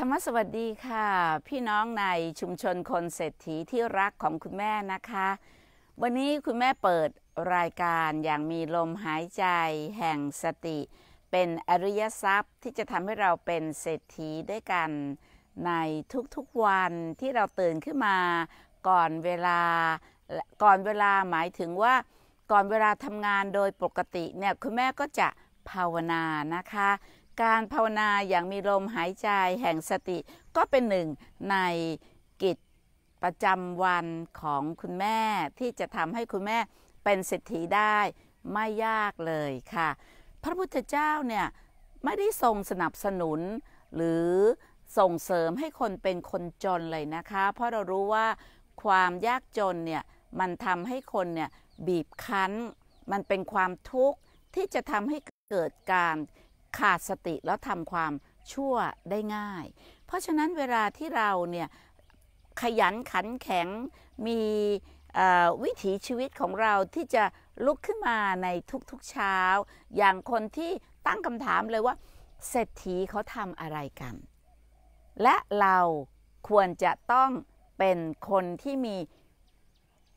ธรรมสวัสดีค่ะ พี่น้องในชุมชนคนเศรษฐีที่รักของคุณแม่นะคะ วันนี้คุณแม่เปิดรายการอย่างมีลมหายใจแห่งสติ เป็นอริยทรัพย์ที่จะทำให้เราเป็นเศรษฐีด้วยกัน ในทุกๆวันที่เราตื่นขึ้นมาก่อนเวลาก่อนเวลาหมายถึงว่า ก่อนเวลาทำงานโดยปกติเนี่ยคุณแม่ก็จะภาวนานะคะการภาวนาอย่างมีลมหายใจแห่งสติก็เป็นหนึ่งในกิจประจำวันของคุณแม่ที่จะทำให้คุณแม่เป็นสิทธิได้ไม่ยากเลยค่ะ พระพุทธเจ้าเนี่ยไม่ได้ทรงสนับสนุนหรือส่งเสริมให้คนเป็นคนจนเลยนะคะ เพราะเรารู้ว่าความยากจนเนี่ยมันทำให้คนเนี่ยบีบคั้น มันเป็นความทุกข์ที่จะทำให้เกิดการขาดสติแล้วทำความชั่วได้ง่าย เพราะฉะนั้นเวลาที่เราเนี่ย ขยันขันแข็งมีวิถีชีวิตของเราที่จะลุกขึ้นมาในทุก ๆเช้า อย่างคนที่ตั้งคำถามเลยว่าเศรษฐีเขาทำอะไรกัน และเราควรจะต้องเป็นคนที่มี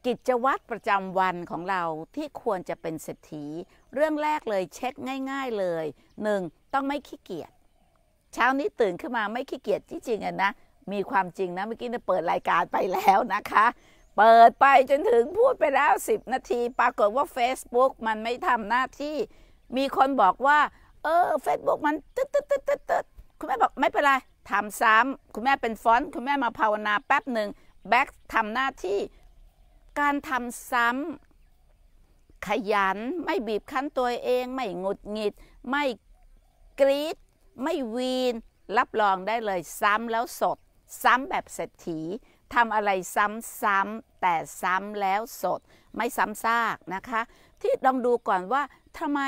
กิจวัตรประจำวันของเราที่ควรจะเป็นเศรษฐีเรื่องแรกเลยเช็คง่าย ๆเลย 1. ต้องไม่ขี้เกียจเช้านี้ตื่นขึ้นมาไม่ขี้เกียจที่จริงอะนะ มีความจริงนะเมื่อกี้เนี่ยเปิดรายการไปแล้วนะคะ เปิดไปจนถึงพูดไปแล้ว10 นาที ปรากฏว่า Facebook มันไม่ทำหน้าที่ มีคนบอกว่าเออ Facebook มันตึ๊ดตึ๊ดตึ๊ดตึ๊ดตึ๊ดคุณแม่บอกไม่เป็นไรทำซ้ำคุณแม่เป็นฟอนต์ คุณแม่มาภาวนาแป๊บหนึ่งแบ็กทำหน้าที่การทำซ้ำขยันไม่บีบคั้นตัวเองไม่หงุดหงิด ไม่กรีดไม่วีน รับรองได้เลยซ้ำแล้วสด ซ้ำแบบเศรษฐีทำอะไรซ้ำๆแต่ซ้ำแล้วสด ไม่ซ้ำซากนะคะ ที่ลองดูก่อนว่าทำไม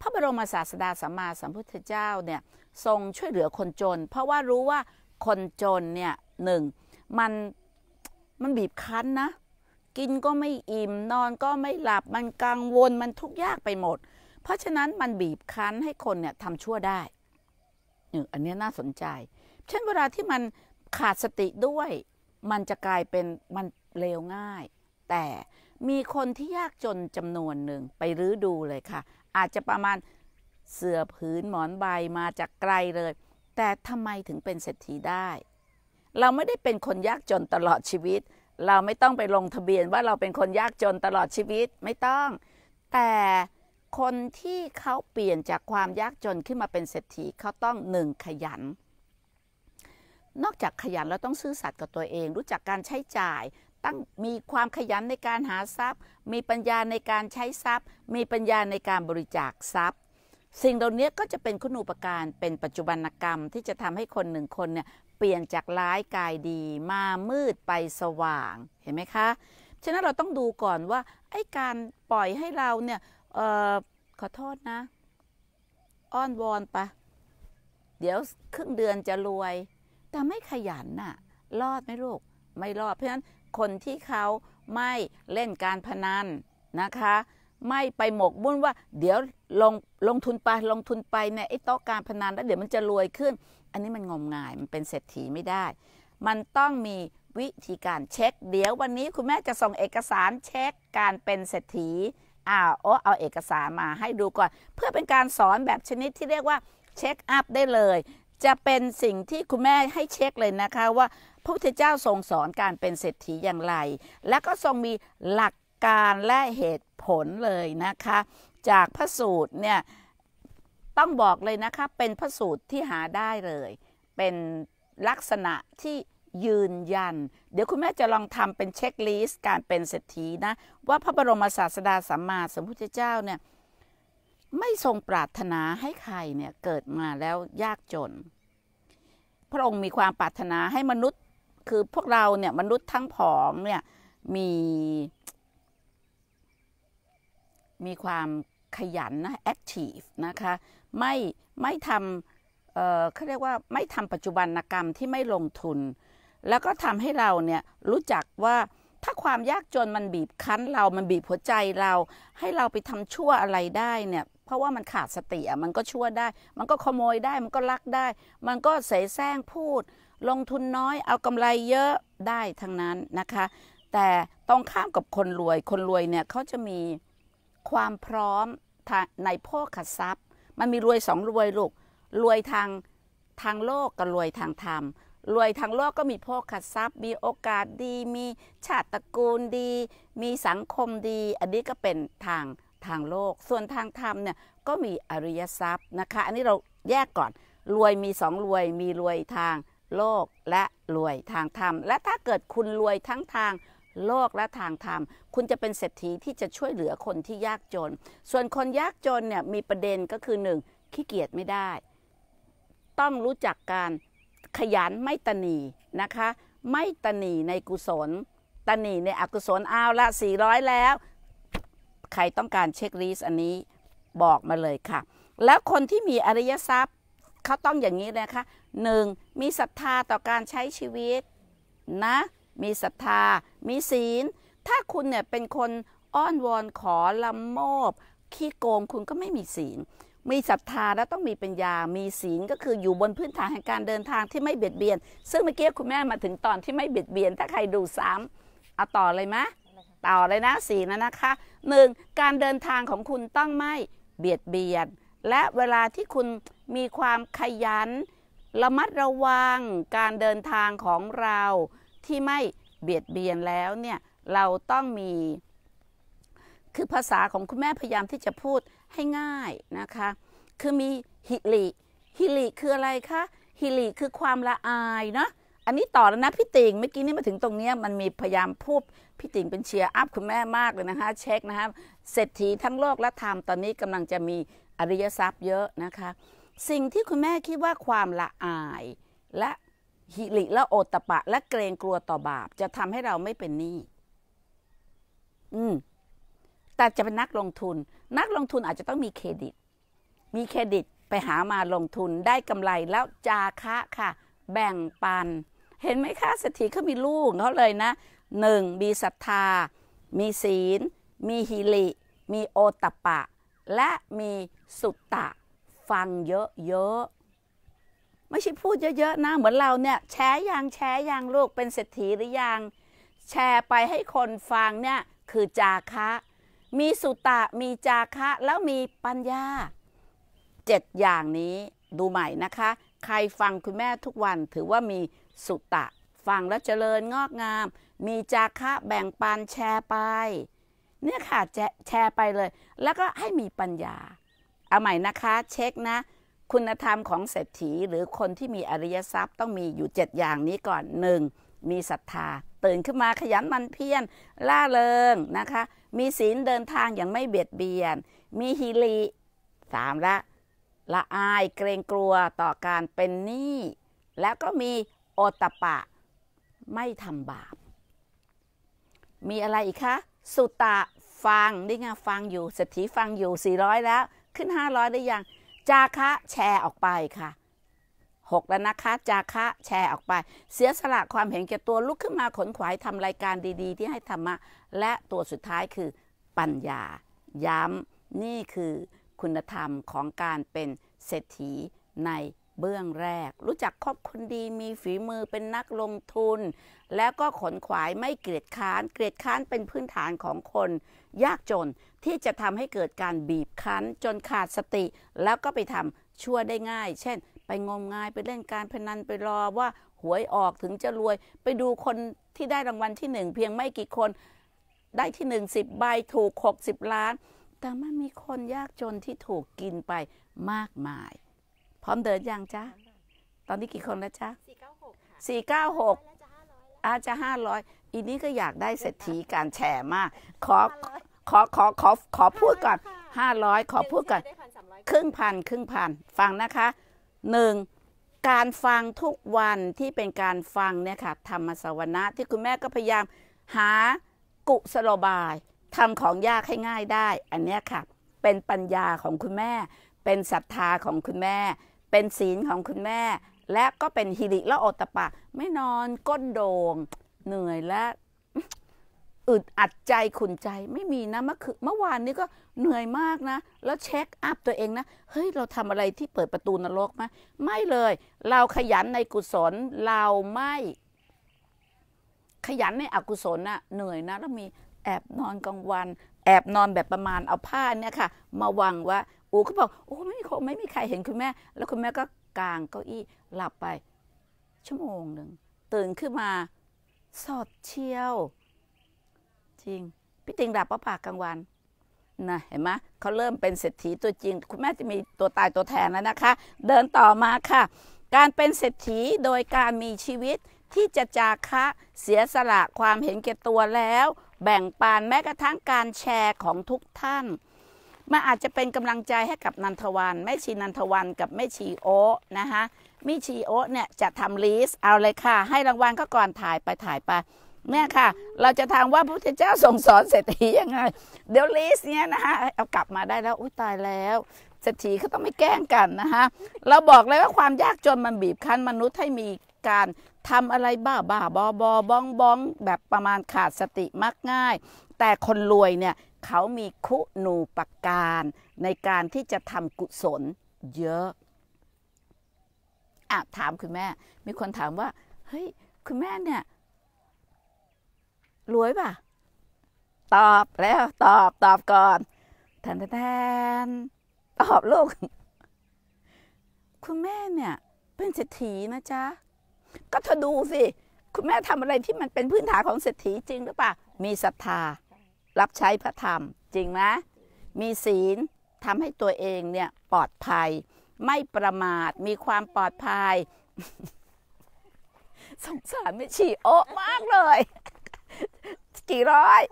พระบรมศาสดาสัมมาสัมพุทธเจ้าเนี่ย ทรงช่วยเหลือคนจน เพราะว่ารู้ว่าคนจนเนี่ยหนึ่งมัน มันบีบคั้นนะกินก็ไม่อิ่ม นอนก็ไม่หลับมันกังวล มันทุกข์ยากไปหมด เพราะฉะนั้นมันบีบคั้นให้คนเนี่ยทำชั่วได้อันนี้น่าสนใจเช่นเวลาที่มันขาดสติด้วยมันจะกลายเป็นมันเลวง่าย แต่มีคนที่ยากจนจำนวนหนึ่งไปรื้อดูเลยค่ะ อาจจะประมาณเสื้อผืนหมอนใบมาจากไกลเลย แต่ทำไมถึงเป็นเศรษฐีได้ เราไม่ได้เป็นคนยากจนตลอดชีวิตเราไม่ต้องไปลงทะเบียนว่าเราเป็นคนยากจนตลอดชีวิตไม่ต้อง แต่คนที่เขาเปลี่ยนจากความยากจนขึ้นมาเป็นเศรษฐีเขาต้องหนึ่งขยัน นอกจากขยันเราต้องซื่อสัตย์กับตัวเอง รู้จักการใช้จ่าย ตั้งมีความขยันในการหาทรัพย์ มีปัญญาในการใช้ทรัพย์ มีปัญญาในการบริจาคทรัพย์ สิ่งเหล่านี้ก็จะเป็นคุณูปการเป็นปัจจุบันกรรมที่จะทำให้คนหนึ่งคนเนี่ยเปลี่ยนจากร้ายกายดีมามืดไปสว่างเห็นไหมคะ ฉะนั้นเราต้องดูก่อนว่า ไอ้การปล่อยให้เราเนี่ยออขอโทษนะ อ้อนวอนปะเดี๋ยวครึ่งเดือนจะรวย แต่ไม่ขยันน่ะรอดไหมลูก ไม่รอดเพราะฉะนั้นคนที่เขาไม่เล่นการพนันนะคะไม่ไปหมกมุ่นว่าเดี๋ยวลงลงทุนไปลงทุนไปในไอ้โต๊ะการพนันแล้วเดี๋ยวมันจะรวยขึ้น อันนี้มันงมงายมันเป็นเศรษฐีไม่ได้ มันต้องมีวิธีการเช็ค เดี๋ยววันนี้คุณแม่จะส่งเอกสารเช็คการเป็นเศรษฐีอ้าวโอ้เอาเอกสารมาให้ดูก่อนเพื่อเป็นการสอนแบบชนิดที่เรียกว่าเช็คอัพได้เลย จะเป็นสิ่งที่คุณแม่ให้เช็คเลยนะคะ ว่าพระพุทธเจ้าทรงสอนการเป็นเศรษฐีอย่างไร และก็ทรงมีหลักการและเหตุผลเลยนะคะ จากพระสูตรเนี่ยต้องบอกเลยนะคะ เป็นพระสูตรที่หาได้เลย เป็นลักษณะที่ยืนยัน เดี๋ยวคุณแม่จะลองทำเป็นเช็คลิสต์การเป็นเศรษฐีนะว่าพระบรมศาสดาสัมมาสัมพุทธเจ้าเนี่ยไม่ทรงปรารถนาให้ใครเนี่ยเกิดมาแล้วยากจน พระองค์มีความปรารถนาให้มนุษย์คือพวกเราเนี่ยมนุษย์ทั้งผองเนี่ยมีมีความขยันนะ active นะคะ ไม่ ไม่ทำเอ่อเขาเรียกว่าไม่ทำปัจจุบันกรรมที่ไม่ลงทุน แล้วก็ทำให้เราเนี่ยรู้จักว่าถ้าความยากจนมันบีบคั้นเรา มันบีบหัวใจเรา ให้เราไปทำชั่วอะไรได้เนี่ย เพราะว่ามันขาดสติอะมันก็ชั่วได้ มันก็ขโมยได้ มันก็ลักได้ มันก็เสแสร้งพูด ลงทุนน้อย เอากำไรเยอะได้ทั้งนั้นนะคะ แต่ต้องข้ามกับคนรวย คนรวยเนี่ยเขาจะมีความพร้อมในพ่อขัดทรัพย์มันมีรวยสองรวยลูกรวยทางทางโลกกับรวยทางธรรม รวยทางโลกก็มีพ่อขัดทรัพย์ มีโอกาสดี มีชาติตระกูลดี มีสังคมดี อันนี้ก็เป็นทางทางโลก ส่วนทางธรรมเนี่ย ก็มีอริยทรัพย์นะคะ อันนี้เราแยกก่อนรวยมีสองรวย มีรวยทางโลกและรวยทางธรรม และถ้าเกิดคุณรวยทั้งทางโลกและทางธรรม คุณจะเป็นเศรษฐีที่จะช่วยเหลือคนที่ยากจน ส่วนคนยากจน เนี่ย มีประเด็นก็คือหนึ่งขี้เกียจไม่ได้ ต้องรู้จักการขยันไม่ตนีนะคะ ไม่ตนีในกุศลตนีในอกุศลเอาละ 400 แล้ว ใครต้องการเช็คลิสต์อันนี้บอกมาเลยค่ะ แล้วคนที่มีอริยทรัพย์เขาต้องอย่างนี้นะคะหนึ่งมีศรัทธาต่อการใช้ชีวิตนะมีศรัทธา มีศีล ถ้าคุณเนี่ย เป็นคนอ้อนวอนขอละโมบขี้โกงคุณก็ไม่มีศีล มีศรัทธาแล้วต้องมีปัญญามีศีลก็คืออยู่บนพื้นฐานแห่งการเดินทางที่ไม่เบียดเบียน ซึ่งเมื่อกี้คุณแม่มาถึงตอนที่ไม่เบียดเบียน ถ้าใครดูซ้ำเอาต่อเลยไหมต่อเลยนะสีนะนะคะ หนึ่งการเดินทางของคุณต้องไม่เบียดเบียน และเวลาที่คุณมีความขยันระมัดระวังการเดินทางของเราที่ไม่เบียดเบียนแล้วเนี่ยเราต้องมี คือภาษาของคุณแม่พยายามที่จะพูดให้ง่ายนะคะคือมีฮิลิฮิลิคืออะไรคะฮิลิคือความละอายเนาะอันนี้ต่อแล้วนะพี่ติงเมื่อกี้นี่มาถึงตรงนี้มันมีพยายามพูดพี่ติงเป็นเชียร์อัพคุณแม่มากเลยนะคะเช็คนะคะเศรษฐีทั้งโลกและธรรมตอนนี้กำลังจะมีอริยทรัพย์เยอะนะคะสิ่งที่คุณแม่คิดว่าความละอายและหิริและโอตปะ และเกรงกลัวต่อบาปจะทำให้เราไม่เป็นหนี้อืมแต่จะเป็นนักลงทุน นักลงทุนอาจจะต้องมีเครดิต มีเครดิตไปหามาลงทุนได้กำไรแล้วจาคะค่ะ แบ่งปัน เห็นไหมคะเศรษฐีเขามีลูกเขาเลยนะหนึ่งมีศรัทธา มีศีล มีฮิริมีโอตปะ และมีสุตตะฟังเยอะะไม่ใช่พูดเยอะ ๆ นะ เหมือนเราเนี่ยแชร์ยางแชร์ยางลูกเป็นเศรษฐีหรือยัง แชร์ไปให้คนฟังเนี่ยคือจาคะ มีสุตะ มีจาคะแล้วมีปัญญาเจ็ดอย่างนี้ดูใหม่นะคะ ใครฟังคุณแม่ทุกวันถือว่ามีสุตะ ฟังแล้วเจริญงอกงาม มีจาคะแบ่งปันแชร์ไป เนี่ยค่ะแชร์ไปเลย แล้วก็ให้มีปัญญา เอาใหม่นะคะเช็คนะคุณธรรมของเศรษฐีหรือคนที่มีอริยทรัพย์ต้องมีอยู่ 7 อย่างนี้ก่อนหนึ่งมีศรัทธา ตื่นขึ้นมาขยันมันเพียรล่าเริงนะคะมีศีลเดินทางอย่างไม่เบียดเบียน มีฮิริสามละละอายเกรงกลัวต่อการเป็นหนี้แล้วก็มี โอตปะไม่ทำบาป มีอะไรอีกคะ สุตะฟังนี่ไงฟังอยู่ เศรษฐีฟังอยู่ 400 แล้วขึ้น500 ได้ยังจาคะแชร์ออกไปค่ะหกแล้วนะคะจาคะแชร์ออกไปเสียสละความเห็นแก่ตัวลุกขึ้นมาขนขวายทำรายการดี ๆ ที่ให้ธรรมะและตัวสุดท้ายคือปัญญา ย้ำนี่คือคุณธรรมของการเป็นเศรษฐีในเบื้องแรก รู้จักครอบคุณดีมีฝีมือเป็นนักลงทุน แล้วก็ขนขวายไม่เกลียดค้าน เกลียดค้านเป็นพื้นฐานของคนยากจนที่จะทำให้เกิดการบีบคั้นจนขาดสติแล้วก็ไปทำชั่วได้ง่าย เช่นไปงมงายไปเล่นการพนันไปรอว่า หวยออกถึงจะรวยไปดูคนที่ได้รางวัลที่หนึ่งเพียงไม่กี่คนได้ที่หนึ่งสิบใบถูกหกสิบล้าน แต่มันมีคนยากจนที่ถูกกินไปมากมาย พร้อมเดินยังจ้าตอนนี้กี่คนแล้วจสี่เก้าหกสี่เก้าหกอาจจะห้าร้อยอีนี้ก็อยากได้เศรษฐีการแชร์มากขอขอขอขอขอพูดก่อนห้าร้อยขอพูดก่อนครึ่งพันครึ่งพันฟังนะคะหนึ่งการฟังทุกวันที่เป็นการฟังเนี่ยค่ะธรรมสวค์ที่คุณแม่ก็พยายามหากุสโลบายทำของยากให้ง่ายได้ อันนี้ค่ะเป็นปัญญาของคุณแม่ เป็นศรัทธาของคุณแม่ เป็นศีลของคุณแม่ และก็เป็นฮิริและโอตปะ ไม่นอนก้นโดง่งเหนื่อยและอึดอัดใจขุนใจไม่มีนะ เมื่อคืเมื่อวานนี้ก็เหนื่อยมากนะแล้วเช็คอัพตัวเองนะเฮ้ยเราทำอะไรที่เปิดประตูนรกไหมไม่เลย เราขยันในกุศลเราไม่ ขยันในอกุศลนะ่ะเหนื่อยนะแล้วมีแอบนอนกลางวัน แอบนอนแบบประมาณเอาผ้าเนี่ยค่ะ มาวางว่าอูขาบอกโอ้ไม่มีคงไม่มีใครเห็นคุณแม่ แล้วคุณแม่ก็กางเก้าอี้หลับไปชั่วโมงหนึ่งตื่นขึ้นมาสอดเชี่ยวจริงพี่ติงดาับประปากกลางวันนะเห็นไหมเขาเริ่มเป็นเศรษฐีตัวจริงคุณแม่จะมีตัวตายตัวแทนแล้วนะคะ เดินต่อมาค่ะการเป็นเศรษฐีโดยการมีชีวิตที่จะจาคะเสียสละความเห็นแก่ตัวแล้ว แบ่งปันแม้กระทั่งการแชร์ของทุกท่านมันอาจจะเป็นกำลังใจให้กับนันทวันแม่ชีนันทวันกับแม่ชีโอนะคะแม่ชีโอเนี่ยจะทำลิสต์เอาเลยค่ะ ให้รางวัลก็ก่อนถ่ายไปถ่ายไปเนี่ยค่ะเราจะถามว่าพระพุทธเจ้าทรงสอนเศรษฐียังไงเดี๋ยวลิสเนี่ยนะคะเอากลับมาได้แล้วอุ้ยตายแล้วเศรษฐีเขาต้องไม่แกล้งกันนะคะเราบอกเลยว่าความยากจนมันบีบคั้น มนุษย์ให้มีการทำอะไรบ้าบ้าบอบอบองบองแบบประมาณขาดสติมักง่าย แต่คนรวยเนี่ยเขามีคุณูปการในการที่จะทำกุศลเยอะอะถามคุณแม่ มีคนถามว่าเฮ้ย คุณแม่เนี่ยรวยป่ะ ตอบแล้ว ตอบตอบก่อนแทนแทนตอบลูก คุณแม่เนี่ย เป็นเศรษฐีนะจ๊ะ ก็เธอดูสิ คุณแม่ทำอะไรที่มันเป็นพื้นฐานของเศรษฐีจริงหรือเปล่ามีศรัทธา รับใช้พระธรรม จริงไหมมีศีลทำให้ตัวเองเนี่ย ปลอดภัย ไม่ประมาท มีความปลอดภัย สงสารไม่ฉี่ โอ๊ะ มากเลยกี่ร้อย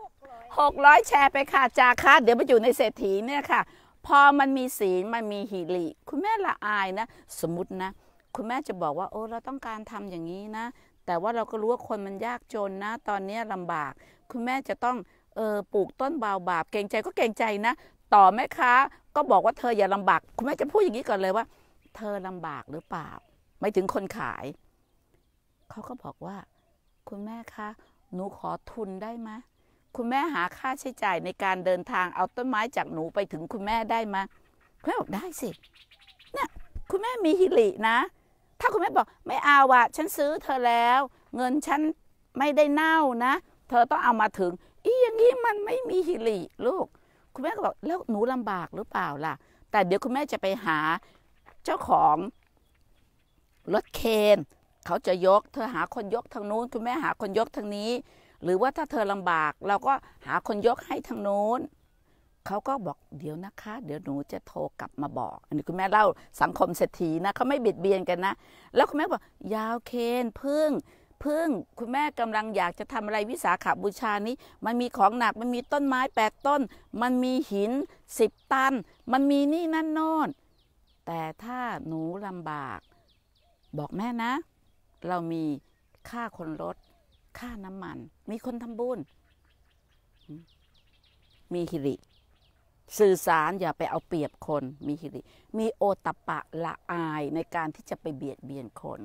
หกร้อยแชร์ไปค่ะจาค่ะเดี๋ยวไปอยู่ในเศรษฐีเนี่ยค่ะ พอมันมีศีลมันมีหิริคุณแม่ละอายนะ สมมตินะคุณแม่จะบอกว่าโอ้เราต้องการทำอย่างนี้นะ แต่ว่าเราก็รู้ว่าคนมันยากจนนะ ตอนนี้ลำบาก คุณแม่จะต้องเออปลูกต้นบาวบาปเก่งใจก็เก่งใจนะ ต่อแม่ค้าก็บอกว่าเธออย่าลำบาก คุณแม่จะพูดอย่างนี้ก่อนเลยว่า เธอลำบากหรือเปล่าไม่ถึงคนขายเขาก็บอกว่า คุณแม่คะหนูขอทุนได้ไหมคุณแม่หาค่าใช้จ่ายในการเดินทางเอาต้นไม้จากหนูไปถึงคุณแม่ได้ไหมคุณแม่บอกได้สิเนี่ยคุณแม่มีฮิรินะ ถ้าคุณแม่บอกไม่เอาวะฉันซื้อเธอแล้ว เงินฉันไม่ได้เน่านะ เธอต้องเอามาถึง อีอย่างนี้มันไม่มีฮิริลูก คุณแม่ก็บอกแล้วหนูลำบากหรือเปล่าล่ะ แต่เดี๋ยวคุณแม่จะไปหาเจ้าของรถเคนเขาจะยกเธอหาคนยกทางนู้น คุณแม่หาคนยกทางนี้ หรือว่าถ้าเธอลำบาก เราก็หาคนยกให้ทางนู้นเขาก็บอกเดี๋ยวนะคะ เดี๋ยวหนูจะโทรกลับมาบอก อันนี้คุณแม่เล่าสังคมเศรษฐีนะเขาไม่บิดเบียนกันนะ แล้วคุณแม่บอกยาวเคนพึ่งพึ่งคุณแม่กำลังอยากจะทำอะไรวิสาขาบูชานี้ มันมีของหนักมันมีต้นไม้แปดต้น มันมีหินสิบตัน มันมีนี่นั่นโน่นแต่ถ้าหนูลำบาก บอกแม่นะเรามีค่าคนรถค่าน้ำมัน มีคนทำบุญ มีฮิริ สื่อสารอย่าไปเอาเปรียบคนมีฮิริ มีโอตปะละอายในการที่จะไปเบียดเบียนคน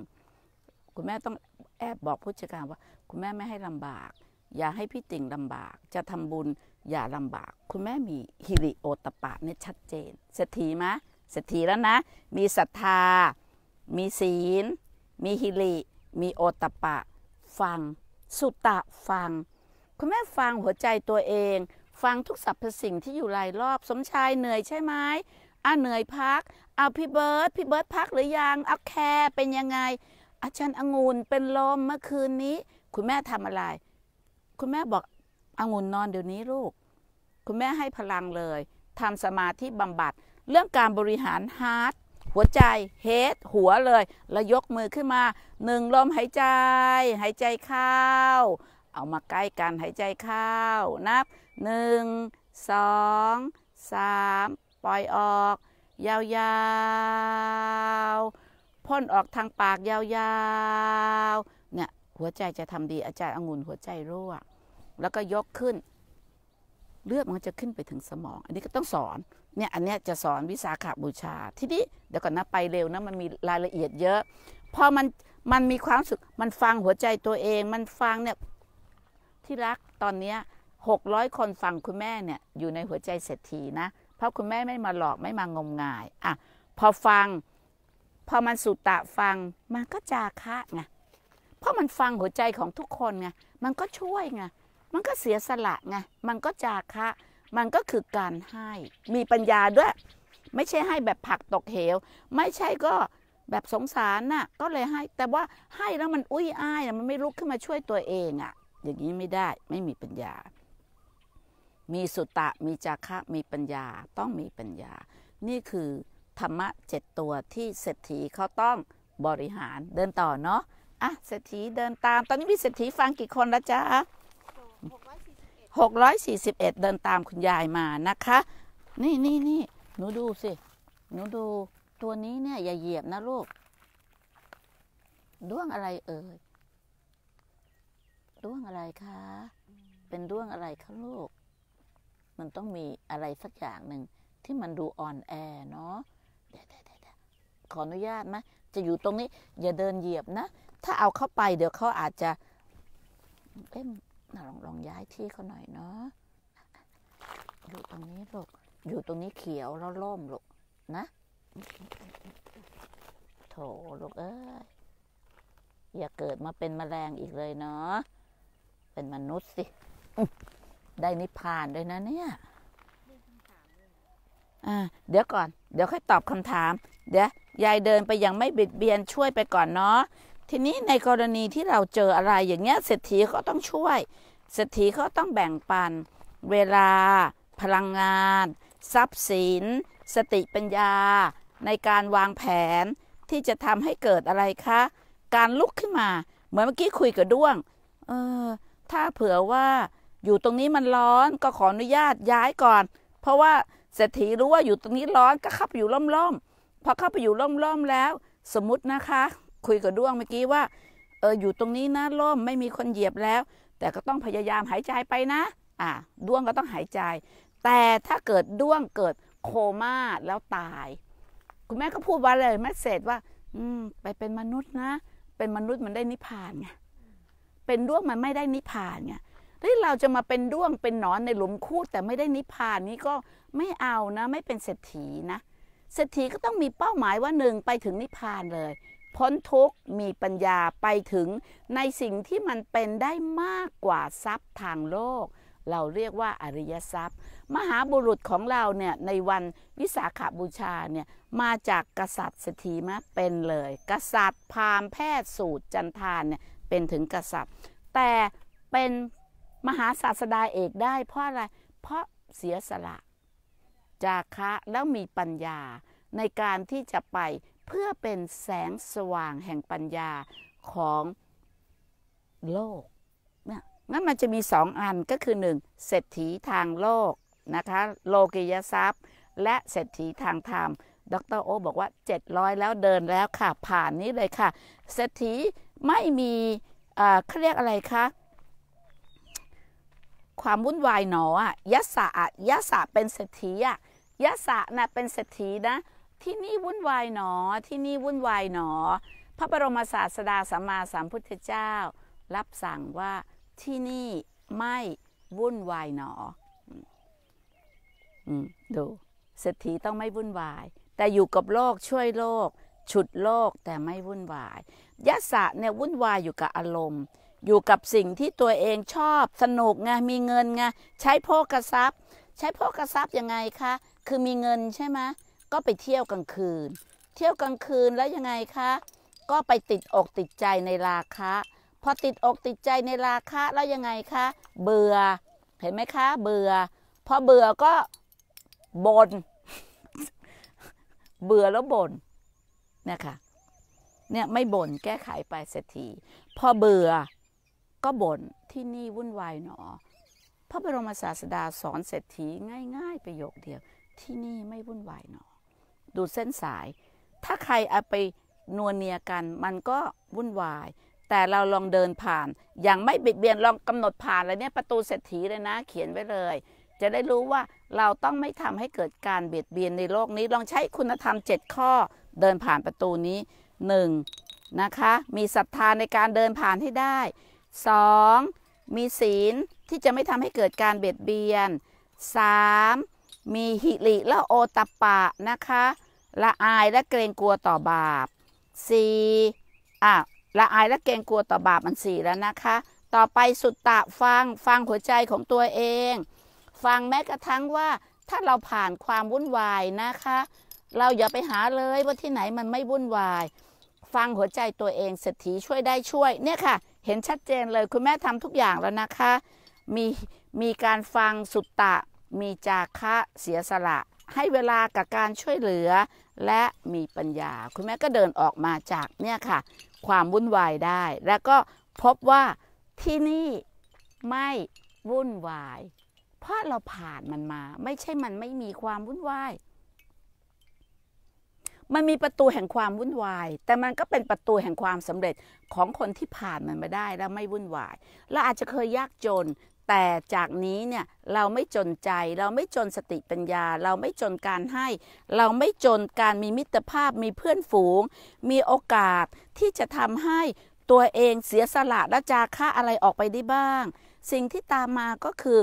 คุณแม่ต้องแอบบอกผู้จัดการว่า คุณแม่ไม่ให้ลำบาก อย่าให้พี่ติ่งลำบาก จะทำบุญอย่าลำบาก คุณแม่มีฮิริโอตปะเนี่ยชัดเจนเศรษฐีมะเศรษฐีแล้วนะ มีศรัทธา มีศีลมีฮิริมีโอตปะ ฟัง สุตะฟัง คุณแม่ฟังหัวใจตัวเอง ฟังทุกสรรพสิ่งที่อยู่รายรอบ สมชายเหนื่อยใช่ไหมอ่ะเหนื่อยพัก เอาพี่เบิร์ด พี่เบิร์ดพักหรือยังเอาแคร์เป็นยังไงอาจารย์องุ่นเป็นลมเมื่อคืนนี้ คุณแม่ทำอะไร คุณแม่บอกองุ่นนอนเดี๋ยวนี้ลูก คุณแม่ให้พลังเลย ทำสมาธิบำบัด เรื่องการบริหารฮาร์ดหัวใจเฮดหัวเลยแล้วยกมือขึ้นมาหนึ่งลมหายใจ หายใจเข้า เอามาใกล้กัน หายใจเข้านับหนึ่งสองสามปล่อยออก ยาวๆพ่นออกทางปากยาวๆเนี่ยหัวใจจะทำดีอาจารย์องุ่นหัวใจรั่ว แล้วก็ยกขึ้น เลือดมันจะขึ้นไปถึงสมอง อันนี้ก็ต้องสอนเนี่ยอันเนี้ยจะสอนวิสาขาบูชา ทีนี้เดี๋ยวก่อนนะไปเร็วนะมันมีรายละเอียดเยอะพอมันมันมีความสุขมันฟังหัวใจตัวเองมันฟังเนี่ยที่รักตอนเนี้ยหกร้อยคนฟังคุณแม่เนี่ยอยู่ในหัวใจเศรษฐีนะเพราะคุณแม่ไม่มาหลอกไม่มางมงายอ่ะพอฟังพอมันสุตะฟังมันก็จาคะไงเพราะมันฟังหัวใจของทุกคนไงมันก็ช่วยไงมันก็เสียสละไงมันก็จาคะมันก็คือการให้มีปัญญาด้วย ไม่ใช่ให้แบบผักตกเหว ไม่ใช่ก็แบบสงสารนะ่ะก็เลยให้แต่ว่าให้แล้วมันอุ้ยอ้ายมันไม่ลุกขึ้นมาช่วยตัวเองอะ่ะ อย่างนี้ไม่ได้ไม่มีปัญญา มีสุตตะมีจากะมีปัญญาต้องมีปัญญา นี่คือธรรมะเจ็ดตัวที่เศรษฐีเขาต้องบริหารเดินต่อเนาะอ่ะเศรษฐีเดินตาม ตอนนี้มีเศรษฐีฟังกี่คนแล้วจ๊ะ641เดินตามคุณยายมานะคะ นี่นี่นี่หนูดูสิหนูดู ตัวนี้เนี่ย อย่าเหยียบนะลูกด้วงอะไร เอ่ยด้วงอะไรคะ เป็นด้วงอะไรคะลูก มันต้องมีอะไรสักอย่างหนึ่งที่มันดูอ่อนแอเนาะเดี๋ยวเดเดขออนุญาตไหมจะอยู่ตรงนี้ อย่าเดินเหยียบนะถ้าเอาเข้าไป เดี๋ยวเขาอาจจะเอ๊ะลองลองย้ายที่เขาหน่อยเนาะอยู่ตรงนี้ลูกอยู่ตรงนี้เขียวแล้วร่มลูกนะ โถลูกเอ้ยอย่าเกิดมาเป็นมแมลงอีกเลยเนาะ เป็นมนุษย์สิได้นิพพานด้วยนะ เนี่ยเดี๋ยวก่อน เดี๋ยวค่อยตอบคำถาม เดี๋ยวยายเดินไปยังไม่บิดเบียนช่วยไปก่อนเนาะ ทีนี้ในกรณีที่เราเจออะไรอย่างเงี้ย เศรษฐีก็ต้องช่วยเศรษฐีเขาต้องแบ่งปันเวลา พลังงาน ทรัพย์สิน สติปัญญา ในการวางแผน ที่จะทำให้เกิดอะไรคะ การลุกขึ้นมา เหมือนเมื่อกี้คุยกับด้วงเออถ้าเผื่อว่า อยู่ตรงนี้มันร้อนก็ขออนุญาตย้ายก่อน เพราะว่าเศรษฐีรู้ว่าอยู่ตรงนี้ร้อนก็เข้าไปอยู่ล่มๆพอเข้าไปอยู่ล่มๆแล้ว สมมตินะคะ คุยกับด้วงเมื่อกี้ว่าเอออยู่ตรงนี้นะล่มไม่มีคนเหยียบแล้วแต่ก็ต้องพยายามหายใจไปนะ อ่ะด้วงก็ต้องหายใจ แต่ถ้าเกิดด้วงเกิดโคม่าแล้วตาย คุณแม่ก็พูดว่าเลยแม่เสร็จว่า อืม ไปเป็นมนุษย์นะ เป็นมนุษย์มันได้นิพพานไง เป็นด้วงมันไม่ได้นิพพานไงเฮ้ยเราจะมาเป็นด้วงเป็นหนอนในหลุมคูดแต่ไม่ได้นิพพานนี้ก็ไม่เอานะ ไม่เป็นเศรษฐีนะ เศรษฐีก็ต้องมีเป้าหมายว่าหนึ่งไปถึงนิพพานเลยพ้นทุก มีปัญญาไปถึงในสิ่งที่มันเป็นได้มากกว่าทรัพย์ทางโลก เราเรียกว่าอริยทรัพย์ มหาบุรุษของเรา เนี่ย ในวัน วิสาขาบูชาเนี่ย มาจากกษัตริย์สถีมะเป็นเลย กษัตริย์พาม แพทย์สูตร จันทานเนี่ย เป็นถึงกษัตริย์ แต่เป็นมหาศาสดาเอกได้ เพราะอะไร เพราะเสียสละจาคะแล้วมีปัญญาในการที่จะไปเพื่อเป็นแสงสว่างแห่งปัญญาของโลกนะงั้นมันจะมีสองอันก็คือหนึ่งเศรษฐีทางโลกนะคะโลกิยทรัพย์และเศรษฐีทางธรรมดรโอบอกว่า700แล้วเดินแล้วค่ะ ผ่านนี้เลยค่ะเศรษฐีไม่มีเขาเรียกอะไรคะความวุ่นวายหนออะยะสะอะยะสะเป็นเศรษฐีอะยะสะนะเป็นเศรษฐีนะที่นี่วุ่นวายหนอ ที่นี่วุ่นวายหนอ พระบรมศาสดาสัมมาสัมพุทธเจ้า รับสั่งว่าที่นี่ไม่วุ่นวายหนอดู เศรษฐีต้องไม่วุ่นวาย แต่อยู่กับโลกช่วยโลก ฉุดโลกแต่ไม่วุ่นวายยะสะเนี่ย วุ่นวายอยู่กับอารมณ์ อยู่กับสิ่งที่ตัวเองชอบสนุกไงมีเงินไงใช้โภกทรัพย์ ใช้โภกทรัพย์ยังไงคะ คือมีเงินใช่ไหมก็ไปเที่ยวกลางคืน เที่ยวกลางคืนแล้วยังไงคะ ก็ไปติดอกติดใจในราคะ พอติดอกติดใจในราคะแล้วยังไงคะ เบื่อ เห็นไหมคะ เบื่อ พอเบื่อก็บน่น เบื่อแล้วบน่นนยคะเนี่ย ไม่บน่นแก้ไขไปเสียทีพอเบื่อก็บน่นที่นี่วุ่นวายหนอ พระบรมศาสดาสอนเสรษฐีง่ายๆประโยคเดียว ที่นี่ไม่วุ่นวายหนอดูเส้นสาย ถ้าใครเอาไปนวเนียกัน มันก็ วุ่นวาย แต่เราลองเดินผ่านอย่างไม่บิดเบียน ลองกำหนดผ่าน อะไรเนี่ย ประตูเศรษฐีเลยนะ เขียนไว้เลย จะได้รู้ว่าเราต้องไม่ทำให้เกิดการเบียดเบียนในโลกนี้ ลองใช้คุณธรรม 7 ข้อเดินผ่านประตูนี้ 1. นะคะ มีศรัทธาในการเดินผ่านให้ได้ 2. มีศีลที่จะไม่ทำให้เกิดการเบียดเบียน 3. มีหิริและโอตปะนะคะละอายและเกรงกลัวต่อบาปสี่อ่ะละอายและเกรงกลัวต่อบาปมันสี่แล้วนะคะ ต่อไปสุดตะฟังฟังหัวใจของตัวเอง ฟังแม้กระทั่งว่า ถ้าเราผ่านความวุ่นวายนะคะ เราอย่าไปหาเลยว่าที่ไหนมันไม่วุ่นวายฟังหัวใจตัวเองเศรษฐีช่วยได้ช่วยเนี่ยค่ะ เห็นชัดเจนเลยคุณแม่ทำทุกอย่างแล้วนะคะ มีมีการฟังสุตตะมีจาคะเสียสละให้เวลากับการช่วยเหลือและมีปัญญา คุณแม่ก็เดินออกมาจากเนี่ยค่ะ ความวุ่นวายได้ แล้วก็พบว่าที่นี่ไม่วุ่นวาย เพราะเราผ่านมันมา ไม่ใช่มันไม่มีความวุ่นวายมันมีประตูแห่งความวุ่นวาย แต่มันก็เป็นประตูแห่งความสำเร็จของคนที่ผ่านมันมาได้ และไม่วุ่นวายเราอาจจะเคยยากจนแต่จากนี้เนี่ยเราไม่จนใจเราไม่จนสติปัญญา เราไม่จนการให้ เราไม่จนการมีมิตรภาพ มีเพื่อนฝูง มีโอกาสที่จะทำให้ตัวเองเสียสละและจาค่าอะไรออกไปได้บ้าง สิ่งที่ตามมาก็คือ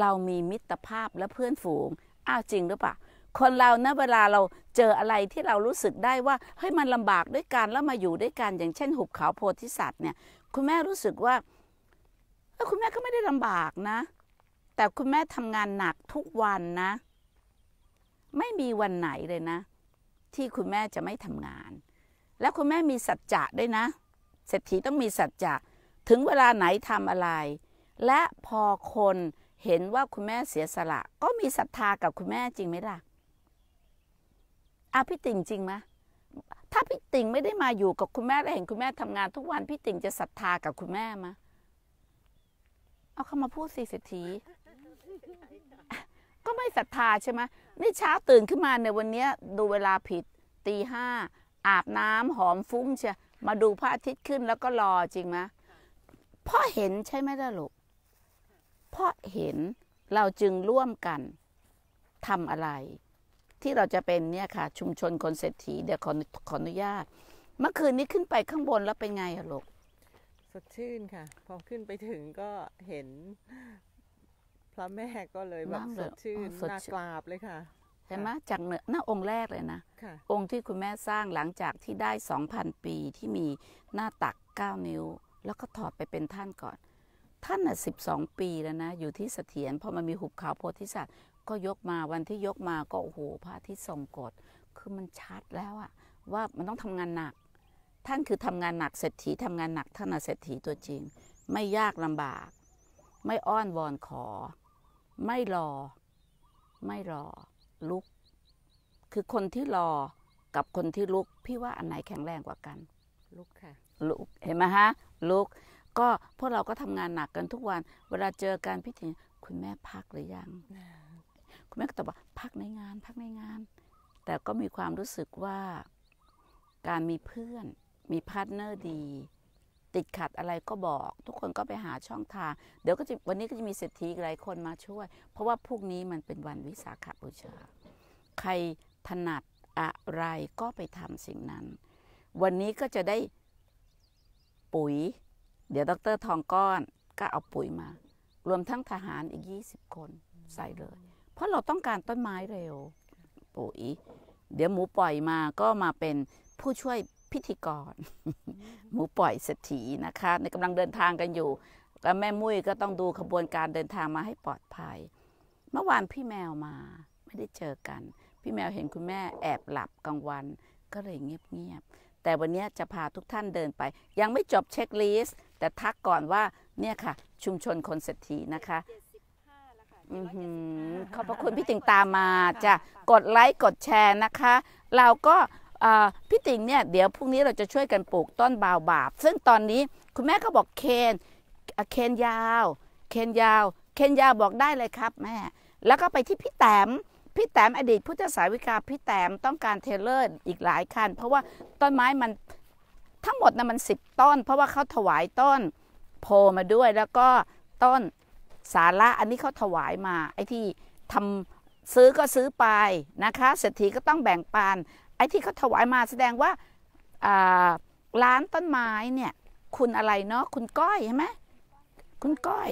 เรามีมิตรภาพและเพื่อนฝูงอ้าวจริงหรือเปล่าคนเรานะเวลาเราเจออะไรที่เรารู้สึกได้ว่าเฮ้ยมันลำบากด้วยกันแล้วมาอยู่ด้วยกันอย่างเช่นหุบเขาโพธิสัตว์เนี่ยคุณแม่รู้สึกว่าคุณแม่ก็ไม่ได้ลำบากนะ แต่คุณแม่ทำงานหนักทุกวันนะ ไม่มีวันไหนเลยนะ ที่คุณแม่จะไม่ทำงาน แล้วคุณแม่มีสัจจะด้วยนะ เศรษฐีต้องมีสัจจะถึงเวลาไหนทำอะไร และพอคนเห็นว่าคุณแม่เสียสละ ก็มีศรัทธากับคุณแม่จริงไหมล่ะอาพี่ติ่งจริงไหมถ้าพี่ติ่งไม่ได้มาอยู่กับคุณแม่และเห็นคุณแม่ทำงานทุกวันพี่ติ่งจะศรัทธากับคุณแม่ไหมเอาเข้ามาพูดสิเศรษฐีก็ไม่ศรัทธาใช่ไหมนี่เช้าตื่นขึ้นมาในวันนี้ดูเวลาผิดตีห้า อาบน้ำหอมฟุ้งเชียมาดูพระอาทิตย์ขึ้นแล้วก็รอจริงไหมพ่อเห็นใช่ไหมล่ะลูกพ่อเห็นเราจึงร่วมกันทำอะไร ที่เราจะเป็นเนี่ยค่ะ ชุมชนคนเศรษฐีเดี๋ยวขอขออนุญาต เมื่อคืนนี้ขึ้นไปข้างบนแล้วเป็นไงอะลูกดชื่นค่ะ พอขึ้นไปถึงก็เห็น พระแม่ก็เลยแบบสดชื่นน่ากราบเลยค่ะใช่ไหมจากเนื้อหน้าองค์แรกเลยนะองค์ที่คุณแม่สร้างหลังจากที่ได้สองพันปีที่มีหน้าตักเก้านิ้ว แล้วก็ถอดไปเป็นท่านก่อน ท่านอ่ะสิบสองปีแล้วนะ อยู่ที่เสถียรพอมันมีหุบเขาโพธิสัตว์ ก็ยกมาวันที่ยกมาก็โอ้โหพระที่ทรงกฎคือมันชัดแล้วอะว่ามันต้องทำงานหนักท่านคือทำงานหนักเศรษฐีทำงานหนักท่านเศรษฐีตัวจริง ไม่ยากลำบาก ไม่อ้อนวอนขอ ไม่รอ ไม่รอลุก คือคนที่รอกับคนที่ลุกพี่ว่าอันไหนแข็งแรงกว่ากัน ลุกค่ะลุกเห็นไหมฮะลุก ก็พวกเราก็ทำงานหนักกันทุกวันเวลาเจอการพิธีคุณแม่พักหรือยังคุณแม่ก็ตอบว่า พักในงาน พักในงาน แต่ก็มีความรู้สึกว่าการมีเพื่อนมีพาร์ทเนอร์ดี ติดขัดอะไรก็บอก ทุกคนก็ไปหาช่องทาง เดี๋ยวก็จะวันนี้ก็จะมีเศรษฐีหลายคนมาช่วย เพราะว่าพวกนี้มันเป็นวันวิสาขบูชาใครถนัดอะไรก็ไปทำสิ่งนั้น วันนี้ก็จะได้ปุ๋ย เดี๋ยวดรทองก้อนก็เอาปุ๋ยมา รวมทั้งทหารอีก 20 คนใส่เลย เพราะเราต้องการต้นไม้เร็ว ปุ๋ย เดี๋ยวหมูปล่อยมาก็มาเป็นผู้ช่วยพิธีกรหมูปล่อยเศรษฐีนะคะ ในกำลังเดินทางกันอยู่แล้วแม่มุ้ยก็ต้องดูขบวนการเดินทางมาให้ปลอดภัย เมื่อวานพี่แมวมา ไม่ได้เจอกัน พี่แมวเห็นคุณแม่แอบหลับกลางวัน ก็เลยเงียบๆแต่วันนี้จะพาทุกท่านเดินไป ยังไม่จบเช็คลิสต์แต่ทักก่อนว่าเนี่ยค่ะ ชุมชนคนเศรษฐีนะคะขอบพระคุณพี่ติงตามมาจะกดไลค์กดแชร์ นะคะ เราก็พี่ติ๋งเนี่ยเดี๋ยวพรุ่งนี้เราจะช่วยกันปลูกต้นบาวบาบ ซึ่งตอนนี้คุณแม่ก็บอกเคน เคนยาว เคนยาว เคนยาวบอกได้เลยครับแม่ แล้วก็ไปที่พี่แตมพี่แตมอดีตพุทธสาวิกาพี่แตมต้องการเทเลอร์อีกหลายคัน เพราะว่าต้นไม้มันทั้งหมดนะมันสิบต้น เพราะว่าเขาถวายต้นโพมาด้วย แล้วก็ต้นสาระอันนี้เขาถวายมา ไอ้ที่ทำซื้อก็ซื้อไปนะคะเศรษฐีก็ต้องแบ่งปันไอ้ที่เขาถวายมาแสดงว่าร้านต้นไม้เนี่ย คุณอะไรเนาะคุณก้อยใช่ไหม คุณก้อย